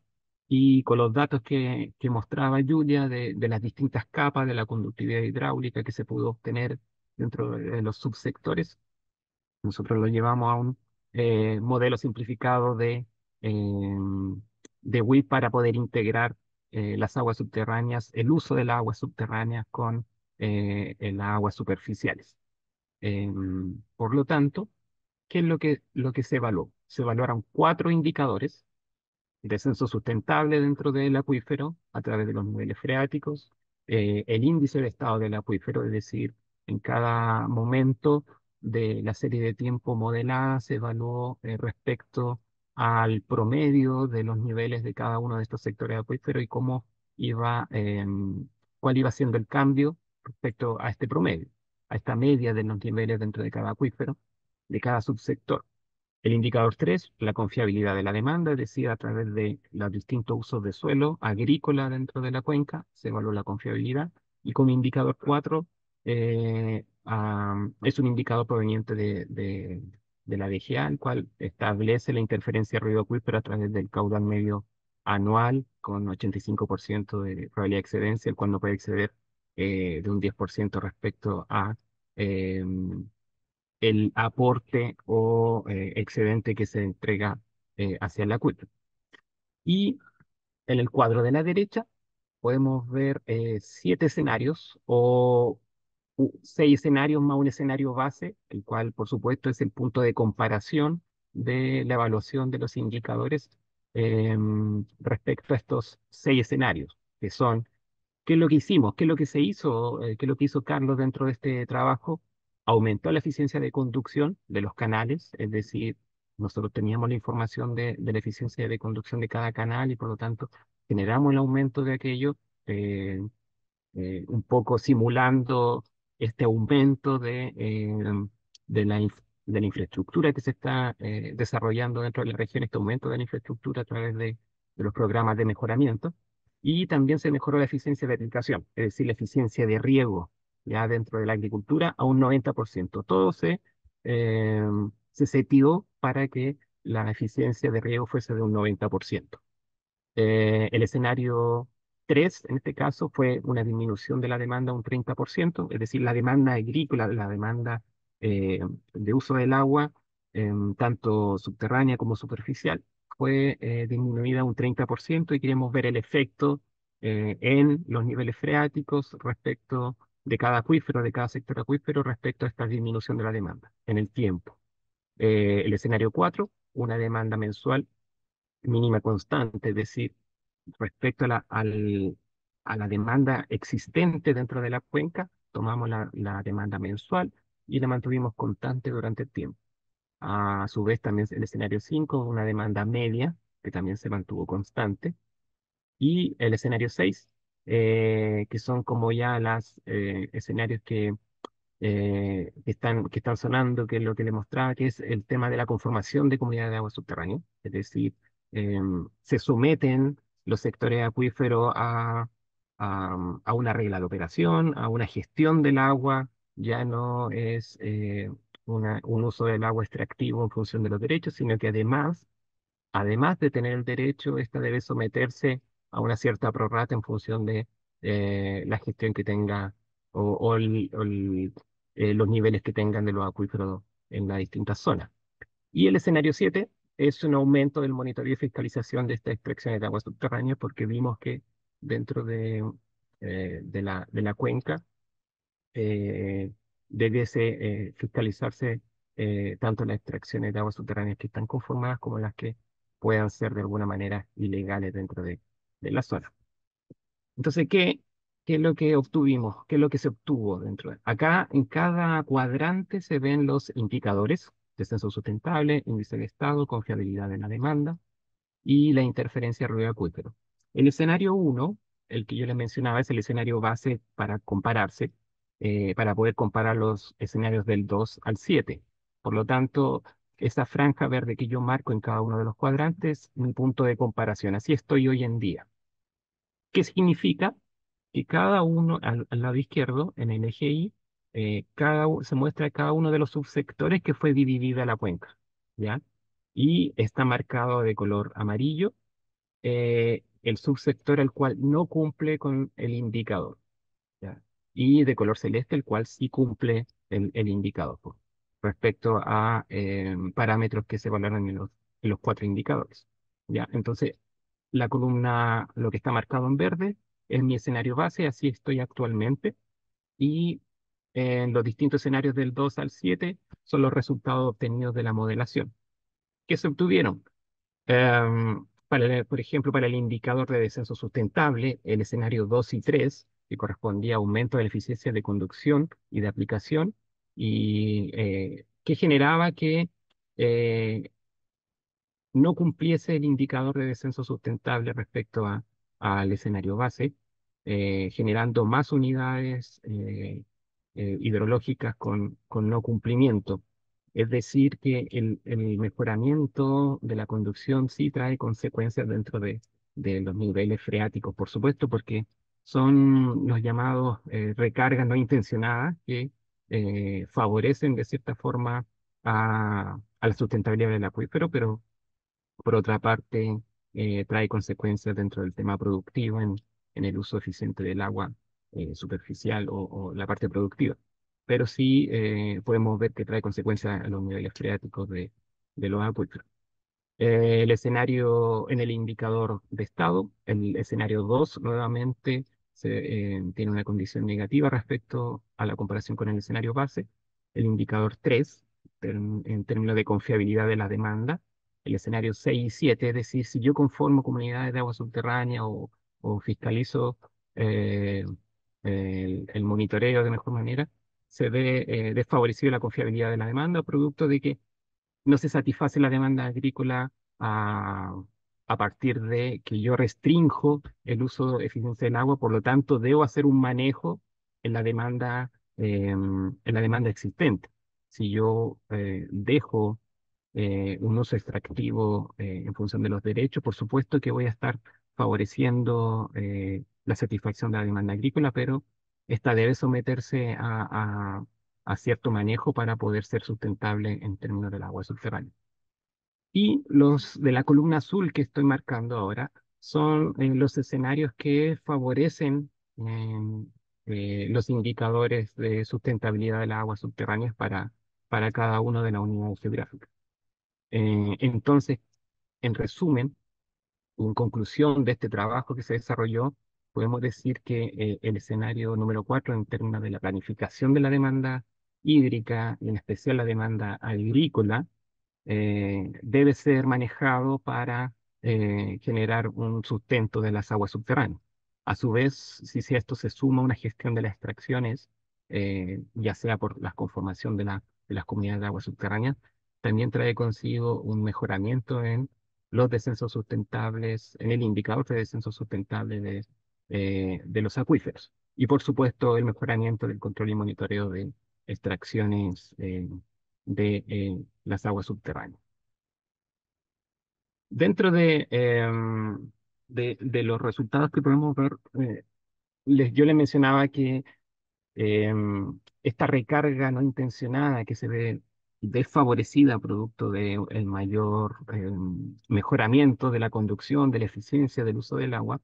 y con los datos que, que mostraba Julia de, de, las distintas capas de la conductividad hidráulica que se pudo obtener dentro de los subsectores. Nosotros lo llevamos a un eh, modelo simplificado de, em, de WIP para poder integrar eh, las aguas subterráneas, el uso de las aguas subterráneas con eh, las aguas superficiales. Em, por lo tanto, ¿qué es lo que, lo que se evaluó? Se evaluaron cuatro indicadores. Descenso sustentable dentro del acuífero a través de los niveles freáticos, el índice de estado del acuífero, es decir, en cada momento de la serie de tiempo modelada se evaluó eh, respecto al promedio de los niveles de cada uno de estos sectores acuífero y cómo iba, eh, cuál iba siendo el cambio respecto a este promedio, a esta media de los niveles dentro de cada acuífero, de cada subsector. El indicador 3, la confiabilidad de la demanda, es decir, a través de los distintos usos de suelo agrícola dentro de la cuenca, se evaluó la confiabilidad. Y como indicador 4, eh, es un indicador proveniente de, de, la DGA, el cual establece la interferencia ruido acuífero a través del caudal medio anual con 85% de probabilidad de excedencia, el cual no puede exceder eh, de un 10% respecto a em, el aporte o eh, excedente que se entrega hacia la CUIP Y en el cuadro de la derecha podemos ver siete escenarios o seis escenarios más un escenario base, el cual por supuesto es el punto de comparación de la evaluación de los indicadores eh, respecto a estos seis escenarios, que son qué es lo que hicimos, qué es lo que se hizo, eh, qué es lo que hizo Carlos dentro de este trabajo, aumentó la eficiencia de conducción de los canales, es decir, nosotros teníamos la información de, la eficiencia de conducción de cada canal y por lo tanto generamos el aumento de aquello, eh, un poco simulando este aumento de, em, de, la, de, la, infraestructura que se está eh, desarrollando dentro de la región, este aumento de la infraestructura a través de, de, los programas de mejoramiento. Y también se mejoró la eficiencia de aplicación, es decir, la eficiencia de riego ya dentro de la agricultura a un 90%. Todo se, em, se setió para que la eficiencia de riego fuese de un 90%. Eh, el escenario Tres, en este caso, fue una disminución de la demanda un 30%, es decir, la demanda agrícola, la demanda eh, de uso del agua, em, tanto subterránea como superficial, fue eh, disminuida un 30% y queremos ver el efecto eh, en los niveles freáticos respecto de cada acuífero, de cada sector acuífero, respecto a esta disminución de la demanda en el tiempo. el escenario 4, una demanda mensual mínima constante, es decir, respecto a la, al, a la demanda existente dentro de la cuenca, tomamos la, la, demanda mensual y la mantuvimos constante durante el tiempo. A su vez, también el escenario 5, una demanda media, que también se mantuvo constante. Y el escenario 6, eh, que son como ya los eh, escenarios eh, que, están, que están sonando, que es lo que le mostraba, que es el tema de la conformación de comunidades de agua subterránea. Es decir, em, se someten los sectores acuíferos a, a, mm, a, una regla de operación, a una gestión del agua, ya no es eh, un uso del agua extractivo en función de los derechos, sino que además, además de tener el derecho, esta debe someterse a una cierta prorrata en función de eh, la gestión que tenga o, eh, los niveles que tengan de los acuíferos en las distintas zonas. Y el escenario 7 es un aumento del monitoreo y fiscalización de estas extracciones de aguas subterráneas porque vimos que dentro eh, de, la, de la, cuenca eh, debiese eh, fiscalizarse eh, tanto las extracciones de aguas subterráneas que están conformadas como las que puedan ser de alguna manera ilegales dentro de, la zona. Entonces, ¿qué, ¿qué es lo que obtuvimos? ¿Qué es lo que se obtuvo dentro? Acá en cada cuadrante se ven los indicadores descenso sustentable, índice del Estado, confiabilidad en la demanda y la interferencia ruido-acuífero. El escenario 1, el que yo le mencionaba, es el escenario base para compararse, eh, para poder comparar los escenarios del 2 al 7. Por lo tanto, esa franja verde que yo marco en cada uno de los cuadrantes, mi punto de comparación. Así estoy hoy en día. ¿Qué significa? Que cada uno al, lado izquierdo, en el eje eh, cada, se muestra cada uno de los subsectores que fue dividida la cuenca, ¿ya? Y está marcado de color amarillo eh, el subsector al cual no cumple con el indicador, ¿ya? Y de color celeste el cual sí cumple el, indicador, respecto a eh, parámetros que se valoran en los, en los cuatro indicadores, ¿ya? Entonces, la columna, lo que está marcado en verde, es mi escenario base, así estoy actualmente, y en los distintos escenarios del 2 al 7 son los resultados obtenidos de la modelación. que se obtuvieron? Em, para por ejemplo, para el indicador de descenso sustentable, el escenario 2 y 3, que correspondía a aumento de la eficiencia de conducción y de aplicación, y eh, que generaba que eh, no cumpliese el indicador de descenso sustentable respecto al escenario base, eh, generando más unidades eh, hidrológicas con, con, no cumplimiento. Es decir, que el, mejoramiento de la conducción sí trae consecuencias dentro de, los niveles freáticos, por supuesto, porque son los llamados eh, recargas no intencionadas que eh, favorecen de cierta forma a, la sustentabilidad del acuífero, pero por otra parte trae consecuencias dentro del tema productivo en, en el uso eficiente del agua eh, superficial o, o, la parte productiva. Pero sí eh, podemos ver que trae consecuencias a los niveles freáticos de, de los acuíferos. Eh, el escenario en el indicador de estado, el escenario 2 nuevamente se, eh, tiene una condición negativa respecto a la comparación con el escenario base. El indicador 3, en términos de confiabilidad de la demanda, el escenario 6 y 7, es decir, si yo conformo comunidades de agua subterránea o, o fiscalizo eh, el, monitoreo de mejor manera, se ve eh, desfavorecido la confiabilidad de la demanda, producto de que no se satisface la demanda agrícola a, partir de que yo restrinjo el uso de eficiencia del agua, por lo tanto debo hacer un manejo en la demanda, em, en la demanda existente. Si yo eh, dejo eh, un uso extractivo en función de los derechos, por supuesto que voy a estar favoreciendo la satisfacción de la demanda agrícola, pero esta debe someterse a, cierto manejo para poder ser sustentable en términos del agua subterránea. Y los de la columna azul que estoy marcando ahora son eh, los escenarios que favorecen em, eh, los indicadores de sustentabilidad del agua subterránea para, para cada uno de las unidades geográficas. Eh, entonces, en resumen, en conclusión de este trabajo que se desarrolló, podemos decir que eh, el escenario número cuatro en términos de la planificación de la demanda hídrica y en especial la demanda agrícola eh, debe ser manejado para eh, generar un sustento de las aguas subterráneas. A su vez, si, esto se suma una gestión de las extracciones, ya sea por la conformación de, la, de las comunidades de aguas subterráneas, también trae consigo un mejoramiento en los descensos sustentables, en el indicador de descenso sustentable de, eh, de los acuíferos. Y por supuesto, el mejoramiento del control y monitoreo de extracciones eh, de eh, las aguas subterráneas. Dentro em, de, de, los resultados que podemos ver, les, yo les mencionaba que em, esta recarga no intencionada que se ve desfavorecida producto del mayor em, mejoramiento de la conducción, de la eficiencia del uso del agua,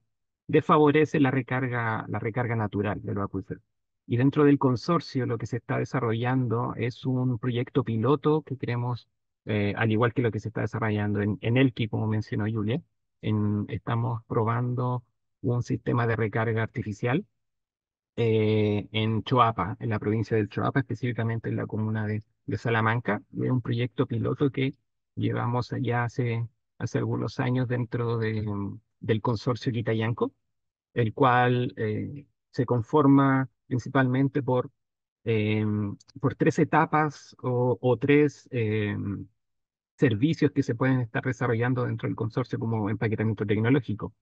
desfavorece la recarga, la recarga natural del los Y dentro del consorcio lo que se está desarrollando es un proyecto piloto que queremos, eh, al igual que lo que se está desarrollando en, en Elqui, como mencionó Julia, estamos probando un sistema de recarga artificial eh, en Choapa, en la provincia de Choapa, específicamente en la comuna de, Salamanca. Es un proyecto piloto que llevamos ya hace, hace algunos años dentro de, del consorcio Quitayanco, el cual eh, se conforma principalmente por, em, por tres etapas o, tres em, servicios que se pueden estar desarrollando dentro del consorcio como empaquetamiento tecnológico.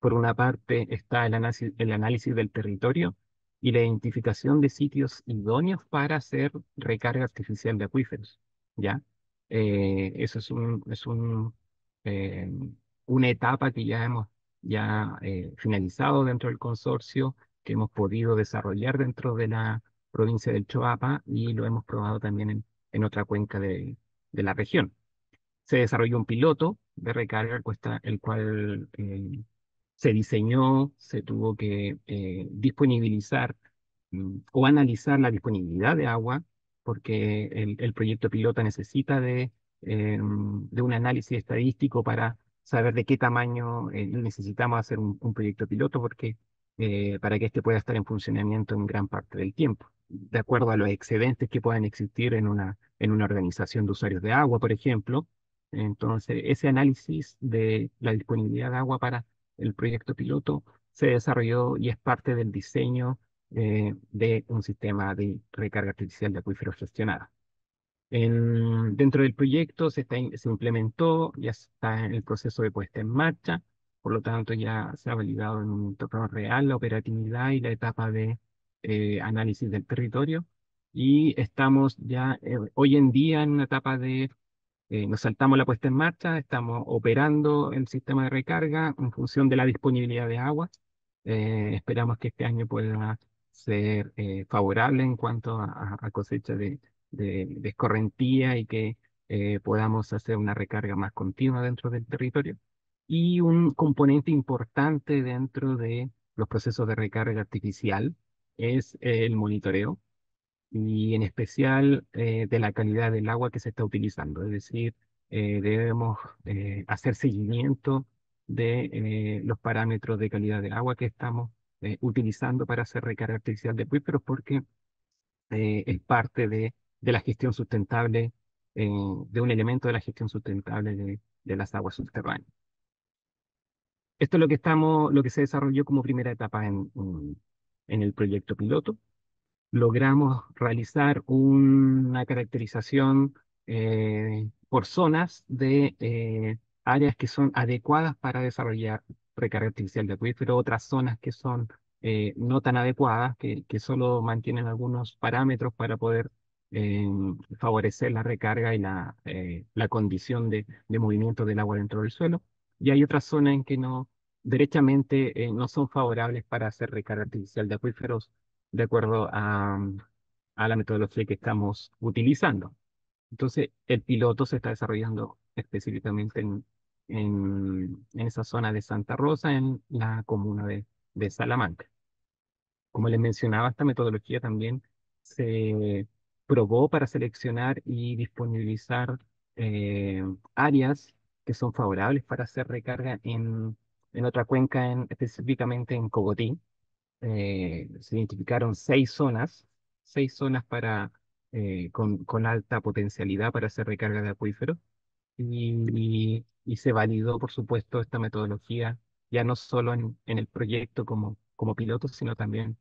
Por una parte está el análisis, del territorio y la identificación de sitios idóneos para hacer recarga artificial de acuíferos. ¿ya? Eh, eso es un, es un em, una etapa que ya hemos ya eh, finalizado dentro del consorcio, que hemos podido desarrollar dentro de la provincia del Choapa y lo hemos probado también en, otra cuenca de, la región. Se desarrolló un piloto de recarga, el cual eh, se diseñó, se tuvo que eh, disponibilizar mm, o analizar la disponibilidad de agua, porque el, proyecto pilota necesita de, de un análisis estadístico para saber de qué tamaño eh, necesitamos hacer un, proyecto piloto porque eh, para que este pueda estar en funcionamiento en gran parte del tiempo, de acuerdo a los excedentes que puedan existir en una, en una organización de usuarios de agua, por ejemplo. Entonces, ese análisis de la disponibilidad de agua para el proyecto piloto se desarrolló y es parte del diseño eh, de un sistema de recarga artificial de acuíferos gestionada. En, dentro del proyecto se, está, se implementó, ya está en el proceso de puesta en marcha, por lo tanto ya se ha validado en un entorno real la operatividad y la etapa de eh, análisis del territorio y estamos ya eh, hoy en día en una etapa de, eh, nos saltamos la puesta en marcha, estamos operando el sistema de recarga en función de la disponibilidad de agua. esperamos que este año pueda ser favorable en cuanto a cosecha de, de, de escorrentía y que eh, podamos hacer una recarga más continua dentro del territorio. Y un componente importante dentro de los procesos de recarga artificial es el monitoreo y en especial eh, de la calidad del agua que se está utilizando. Es decir, eh, debemos hacer seguimiento de los parámetros de calidad del agua que estamos utilizando para hacer recarga artificial de pero porque es parte de de la gestión sustentable, de un elemento de la gestión sustentable de, las aguas subterráneas. Esto es lo que, estamos, lo que se desarrolló como primera etapa en, en el proyecto piloto. Logramos realizar una caracterización eh, por zonas de eh, áreas que son adecuadas para desarrollar recarga artificial de acuífero, otras zonas que son eh, no tan adecuadas, que, que, solo mantienen algunos parámetros para poder favorecer la recarga y la, eh, la condición de, de, movimiento del agua dentro del suelo. Y hay otras zonas en que no, derechamente, eh, no son favorables para hacer recarga artificial de acuíferos de acuerdo a, la metodología que estamos utilizando. Entonces, el piloto se está desarrollando específicamente en, en, esa zona de Santa Rosa, en la comuna de, de Salamanca. Como les mencionaba, esta metodología también se probó para seleccionar y disponibilizar eh, áreas que son favorables para hacer recarga en, en otra cuenca, en, específicamente en Cogotí. Eh, se identificaron seis zonas, seis zonas para, eh, con, alta potencialidad para hacer recarga de acuífero Y, se validó, por supuesto, esta metodología, ya no solo en, en el proyecto como, como piloto, sino también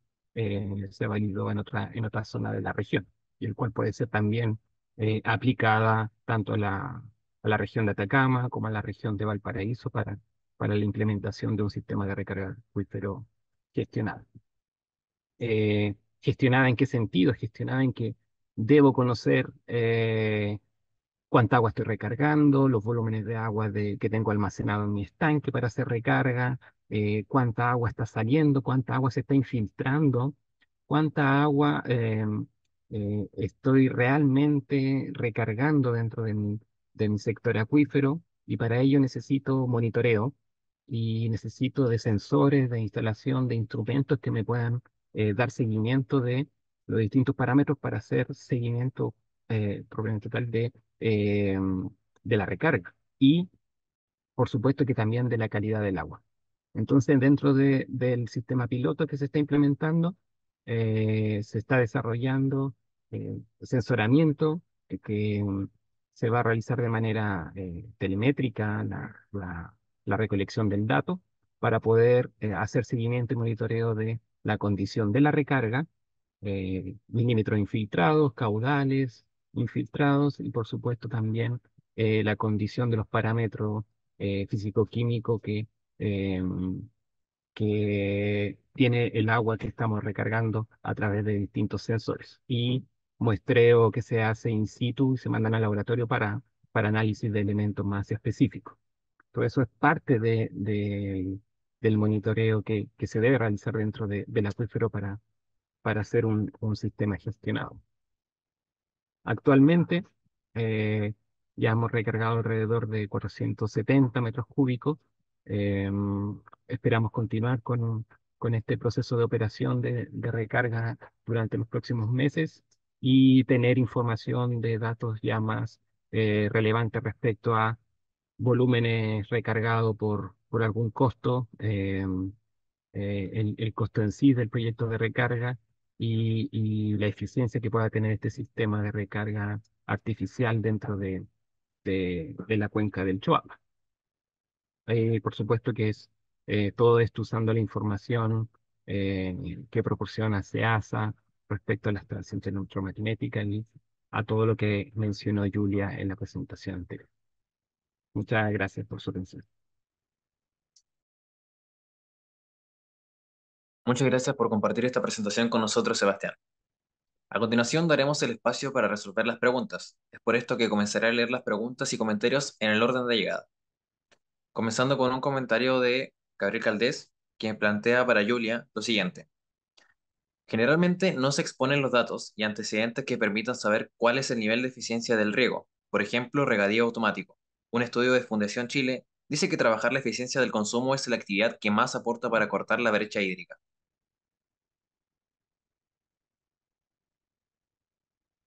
se validó en otra, en otra zona de la región y el cual puede ser también eh, aplicada tanto a la, a la, región de Atacama como a la región de Valparaíso para, para la implementación de un sistema de recarga acuífero gestionado. Eh, ¿Gestionada en qué sentido? Gestionada en que debo conocer eh, cuánta agua estoy recargando, los volúmenes de agua de, que tengo almacenado en mi estanque para hacer recarga, eh, cuánta agua está saliendo, cuánta agua se está infiltrando, cuánta agua em, eh, estoy realmente recargando dentro de mi, sector acuífero y para ello necesito monitoreo y necesito de sensores, de instalación, de instrumentos que me puedan eh, dar seguimiento de los distintos parámetros para hacer seguimiento eh, eh, de, la recarga y, por supuesto, que también de la calidad del agua. Entonces, dentro del sistema piloto que se está implementando, eh, se está desarrollando eh, censoramiento que mm, se va a realizar de manera eh, telemétrica la, la, recolección del dato para poder eh, hacer seguimiento y monitoreo de la condición de la recarga, milímetros infiltrados, caudales infiltrados y por supuesto también la condición de los parámetros físico-químicos que que tiene el agua que estamos recargando a través de distintos sensores y muestreo que se hace in situ y se mandan al laboratorio para, para análisis de elementos más específicos. Todo eso es parte de, del monitoreo que, que, se debe realizar dentro del acuífero para, para hacer un, sistema gestionado. Actualmente eh, ya hemos recargado alrededor de 470 metros cúbicos Em, esperamos continuar con, con, este proceso de operación de, recarga durante los próximos meses y tener información de datos ya más eh, relevantes respecto a volúmenes recargados por, por algún costo, em, eh, el, costo en sí del proyecto de recarga y, la eficiencia que pueda tener este sistema de recarga artificial dentro de, de, de la cuenca del Choapa. Eh, por supuesto que es eh, todo esto usando la información eh, que proporciona SEASA respecto a las transacciones electromagnéticas y a todo lo que mencionó Julia en la presentación anterior. Muchas gracias por su atención. Muchas gracias por compartir esta presentación con nosotros, Sebastián. A continuación daremos el espacio para resolver las preguntas. Es por esto que comenzaré a leer las preguntas y comentarios en el orden de llegada comenzando con un comentario de Gabriel Caldés, quien plantea para Julia lo siguiente. Generalmente no se exponen los datos y antecedentes que permitan saber cuál es el nivel de eficiencia del riego, por ejemplo, regadío automático. Un estudio de Fundación Chile dice que trabajar la eficiencia del consumo es la actividad que más aporta para cortar la brecha hídrica.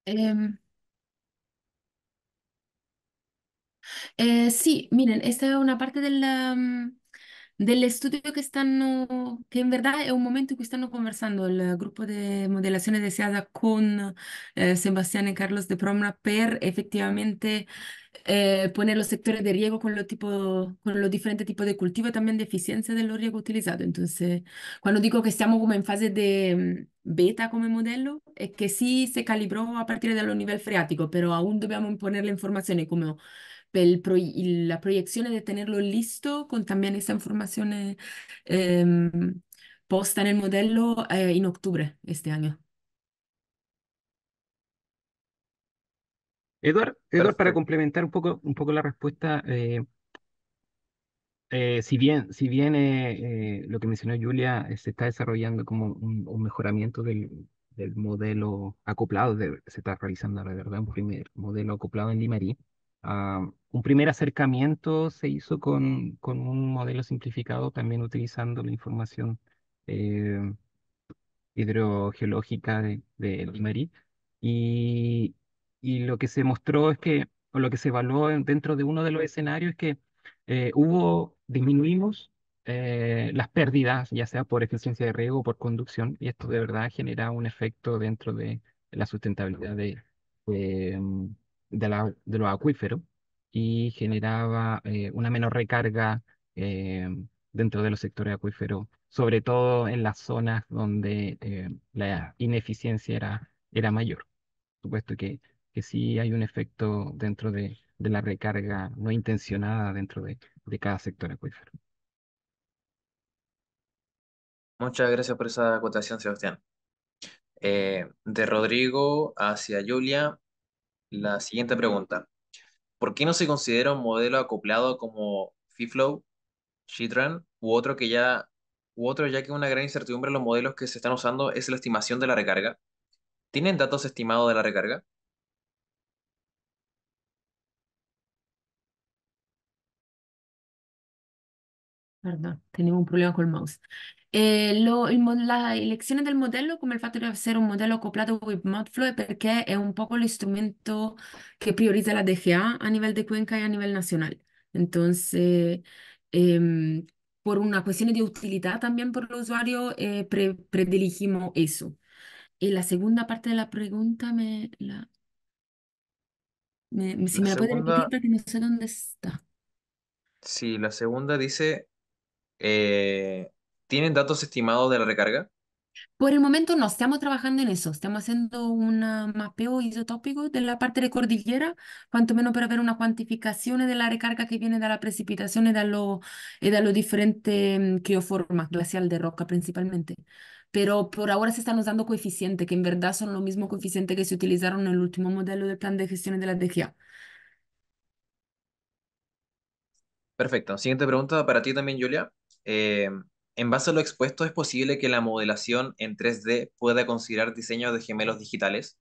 Em, Eh, sí, miren, esta es una parte del, mm, del estudio que en uh, que en verdad es un momento en que están conversando el eh, grupo de modelaciones deseadas con eh, Sebastián y Carlos de Promna para efectivamente poner los sectores de riego con, lo tipo, con los diferentes tipos de cultivo y también de eficiencia de los riegos utilizados. Entonces, cuando digo que estamos como en fase de mm, beta como modelo, es que sí se calibró a partir del nivel freático, pero aún debemos poner la información como y la proyección de tenerlo listo con también esa información eh, em, posta en el modelo eh, en octubre este año. Eduard, para complementar un poco, un poco la respuesta, eh, si bien, si bien lo que mencionó Julia se está desarrollando como un, mejoramiento del, modelo acoplado, se está realizando la verdad un primer modelo acoplado en Limarín Ah, un primer acercamiento se hizo con, con, un modelo simplificado, también utilizando la información eh, hidrogeológica de, de maris Y, lo que se mostró es que, o lo que se evaluó dentro de uno de los escenarios es que eh, hubo, disminuimos eh, las pérdidas, ya sea por eficiencia de riego o por conducción, y esto de verdad genera un efecto dentro de la sustentabilidad de, de de, la, de los acuíferos y generaba eh, una menor recarga eh, dentro de los sectores acuíferos, sobre todo en las zonas donde eh, la ineficiencia era, era mayor. supuesto que, que sí hay un efecto dentro de, de la recarga no intencionada dentro de, cada sector acuífero. Muchas gracias por esa acotación, Sebastián. de Rodrigo hacia Julia, la siguiente pregunta. ¿Por qué no se considera un modelo acoplado como FIFLOW, Shitran u otro que ya u otro ya que una gran incertidumbre en los modelos que se están usando es la estimación de la recarga? ¿Tienen datos estimados de la recarga? Perdón, tenemos un problema con el mouse. Eh, lo, el la elección del modelo como el factor de ser un modelo acoplado con Modflow porque es un poco el instrumento que prioriza la DGA a nivel de Cuenca y a nivel nacional Entonces, em, por una cuestión de utilidad también por el usuario, eh, prediligimos eso. Y la segunda parte de la pregunta me la... Me, si me la puede repetir porque no sé dónde está. Sí, la segunda dice eh, ¿Tienen datos estimados de la recarga? Por el momento no, estamos trabajando en eso, estamos haciendo un mapeo isotópico de la parte de cordillera, cuanto menos para ver una cuantificación de la recarga que viene de la precipitación y de los eh, diferente diferentes mm, crioformas, glacial de roca principalmente. Pero por ahora se están usando coeficientes, que en verdad son los mismos coeficientes que se utilizaron en el último modelo del plan de gestión de la DGA. Perfecto. Siguiente pregunta para ti también, Julia. Eh, en base a lo expuesto, ¿es posible que la modelación en 3D pueda considerar diseño de gemelos digitales?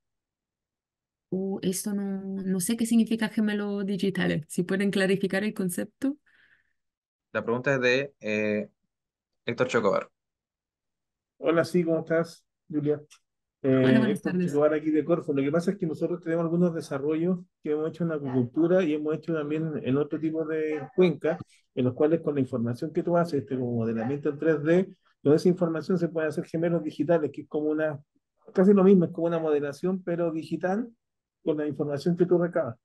Uh, no, no sé qué significa gemelos digitales. Si pueden clarificar el concepto. La pregunta es de eh, Héctor Chocobar. Hola, sí, ¿cómo estás, Julia? Hola, eh, buenas Lugar aquí de Corfo. Lo que pasa es que nosotros tenemos algunos desarrollos que hemos hecho en acuicultura y hemos hecho también en otro tipo de cuenca, en los cuales con la información que tú haces, este como modelamiento en 3D, con esa información se pueden hacer gemelos digitales, que es como una, casi lo mismo, es como una modelación, pero digital, con la información que tú recabas.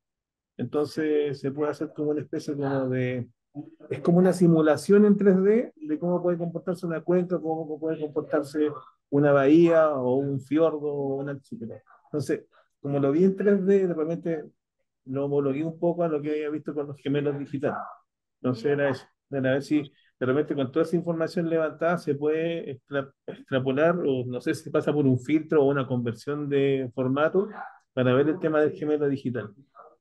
Entonces se puede hacer como una especie como de, es como una simulación en 3D de cómo puede comportarse una cuenca, cómo puede comportarse una bahía o un fiordo o un archipiélago. Entonces, como lo vi en 3D, de repente lo homologué un poco a lo que había visto con los gemelos digitales. Entonces era eso, era ver si de repente con toda esa información levantada se puede extrapolar o no sé si pasa por un filtro o una conversión de formato para ver el tema del gemelo digital.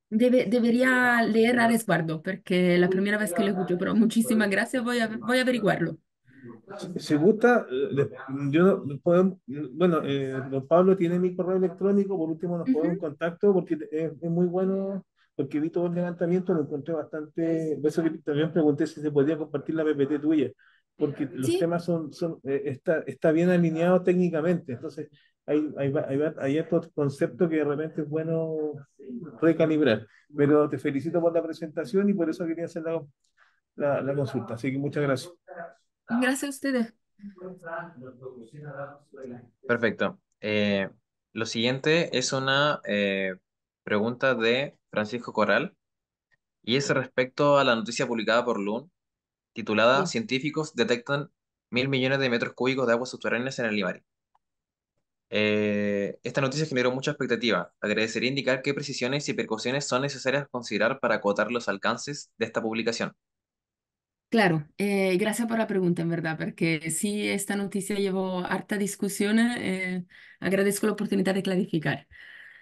debería leer a resguardo porque la primera vez que lo escucho, pero muchísimas gracias, voy a, voy a averiguarlo. Si gusta, yo, puedo, bueno, eh, don Pablo tiene mi correo electrónico, por último nos uh en contacto porque es, muy bueno, porque vi todo el levantamiento, lo encontré bastante, eso que también pregunté si se podía compartir la PPT tuya, porque los temas son, eh, está, está bien alineado técnicamente, entonces hay, hay, hay, hay estos conceptos que de repente es bueno recalibrar, pero te felicito por la presentación y por eso quería hacer la, la consulta, así que muchas gracias. Gracias a ustedes. Perfecto. Eh, lo siguiente es una eh, pregunta de Francisco Corral, y es respecto a la noticia publicada por LUN titulada Científicos detectan mil millones de metros cúbicos de aguas subterráneas en el Limari. Eh, esta noticia generó mucha expectativa. Agradecería indicar qué precisiones y precauciones son necesarias considerar para acotar los alcances de esta publicación. Claro, eh, gracias por la pregunta, en verdad, porque sí, esta noticia llevó harta discusión. Eh, agradezco la oportunidad de clarificar.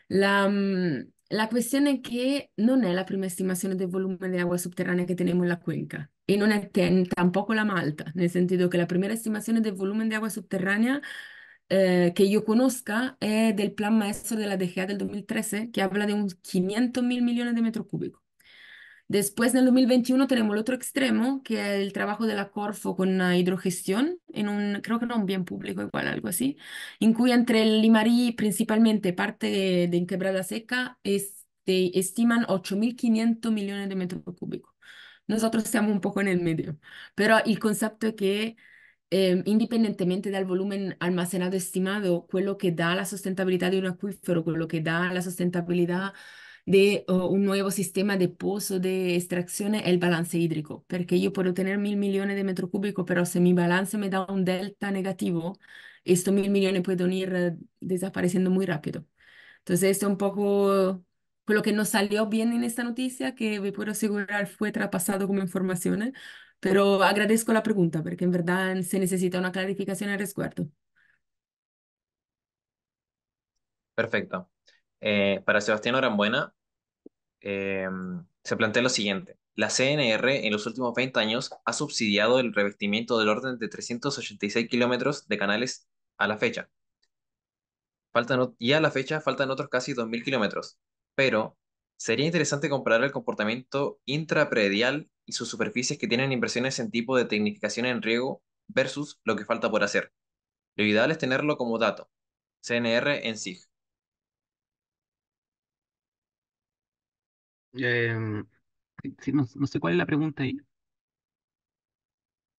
La, mm, la que no es la primera estimación del volumen de agua subterránea que tenemos en la cuenca y no es tampoco la Malta, en el sentido que la primera estimación del volumen de agua subterránea eh, que yo conozca es del plan maestro de la DGA del 2013 que habla de unos 500 mil millones de metros cúbicos. Después, en el 2021, tenemos el otro extremo, que es el trabajo de la Corfo con la hidrogestión, en un, creo que no un bien público, igual, algo así, en cui entre el Limarí, principalmente parte de, de Quebrada Seca, este, estiman 8.500 millones de metros cúbicos. Nosotros estamos un poco en el medio, pero el concepto es que eh, independientemente del volumen almacenado estimado, lo que da la sustentabilidad de un acuífero, lo que da la sustentabilidad de un nuevo sistema de pozo de extracción el balance hídrico, porque yo puedo tener mil millones de metros cúbicos, pero si mi balance me da un delta negativo, estos mil millones pueden ir eh, desapareciendo muy rápido. Entonces, esto un poco lo que no salió bien en esta noticia, que me puedo asegurar fue traspasado como información, pero agradezco la pregunta, porque en verdad se necesita una clarificación al resguardo. Perfecto. Eh, para Sebastián Orambuena, em, se plantea lo siguiente. La CNR en los últimos 20 años ha subsidiado el revestimiento del orden de 386 kilómetros de canales a la fecha. Faltan, y a la fecha faltan otros casi 2.000 kilómetros, pero sería interesante comparar el comportamiento intrapredial y sus superficies que tienen inversiones en tipo de tecnificación en riego versus lo que falta por hacer. Lo ideal es tenerlo como dato, CNR en SIG. Em, no, sé cuál es la pregunta ahí.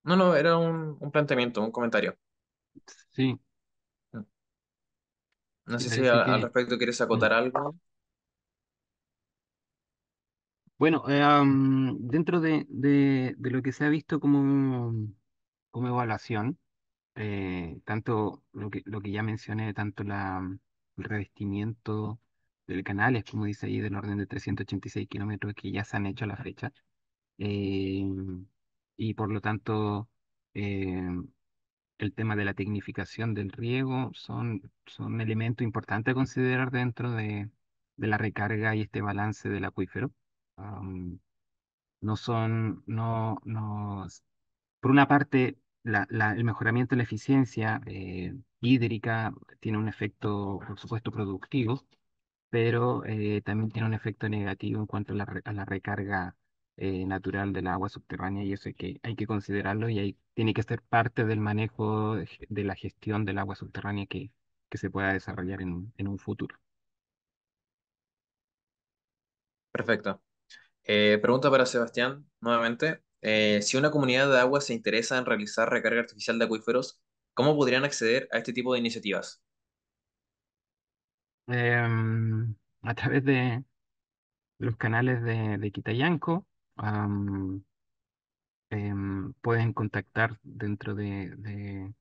No, no, era un, planteamiento, un comentario. Sí, mm. No sé si al respecto quieres mm. acotar algo. Bueno, em, dentro de, de- lo que se ha visto como, como evaluación, eh, tanto lo que, lo que ya mencioné, tanto la, el revestimiento, del canal, es como dice ahí, del orden de 386 kilómetros que ya se han hecho a la fecha. Em, y por lo tanto, em, el tema de la tecnificación del riego son, son elementos importantes a considerar dentro de, de la recarga y este balance del acuífero. no son, no, no, por una parte, la, la, el mejoramiento de la eficiencia eh, hídrica tiene un efecto, por supuesto, productivo, pero eh, también tiene un efecto negativo en cuanto a la, recarga eh, natural del agua subterránea y eso hay que, hay que considerarlo y ahí tiene que ser parte del manejo de la gestión del agua subterránea que, que se pueda desarrollar en, un- futuro. Perfecto. Eh, pregunta para Sebastián, nuevamente. si una comunidad de agua se interesa en realizar recarga artificial de acuíferos, ¿cómo podrían acceder a este tipo de iniciativas? Em, a través de los canales de, de Quitayanco. Em, pueden contactar dentro de,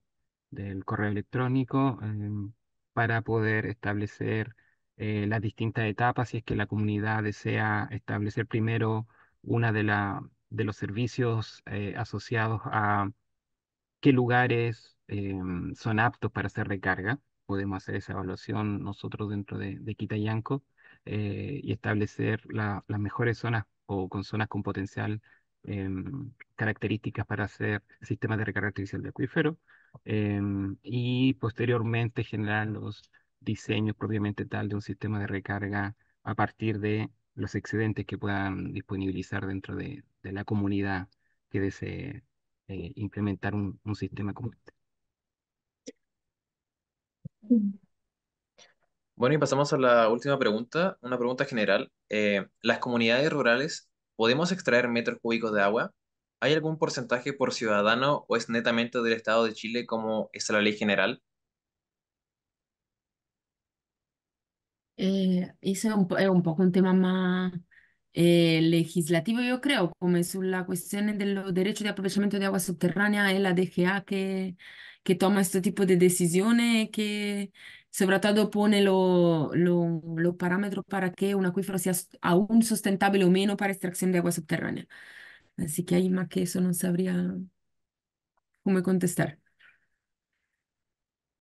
del correo electrónico em, para poder establecer eh, las distintas etapas si es que la comunidad desea establecer primero una de, la, de los servicios eh, asociados a qué lugares son aptos para hacer recarga podemos hacer esa evaluación nosotros dentro de, Quitayanco eh, y establecer las mejores zonas o con zonas con potencial em, características para hacer sistemas de recarga artificial de acuífero em, y posteriormente generar los diseños propiamente tal de un sistema de recarga a partir de los excedentes que puedan disponibilizar dentro de, la comunidad que desee eh, implementar un sistema como este. Bueno, y pasamos a la última pregunta, una pregunta general. Eh, ¿las comunidades rurales podemos extraer metros cúbicos de agua? ¿Hay algún porcentaje por ciudadano o es netamente del Estado de Chile como es la ley general? Eh, es un, un poco un tema más eh, legislativo, yo creo, como es la cuestión de los derechos de aprovechamiento de agua subterránea, es la DGA que, que toma este tipo de decisiones que sobre todo pone los lo, lo parámetros para que un acuífero sea aún sustentable o menos para extracción de agua subterránea. Así que ahí más que eso no sabría cómo contestar.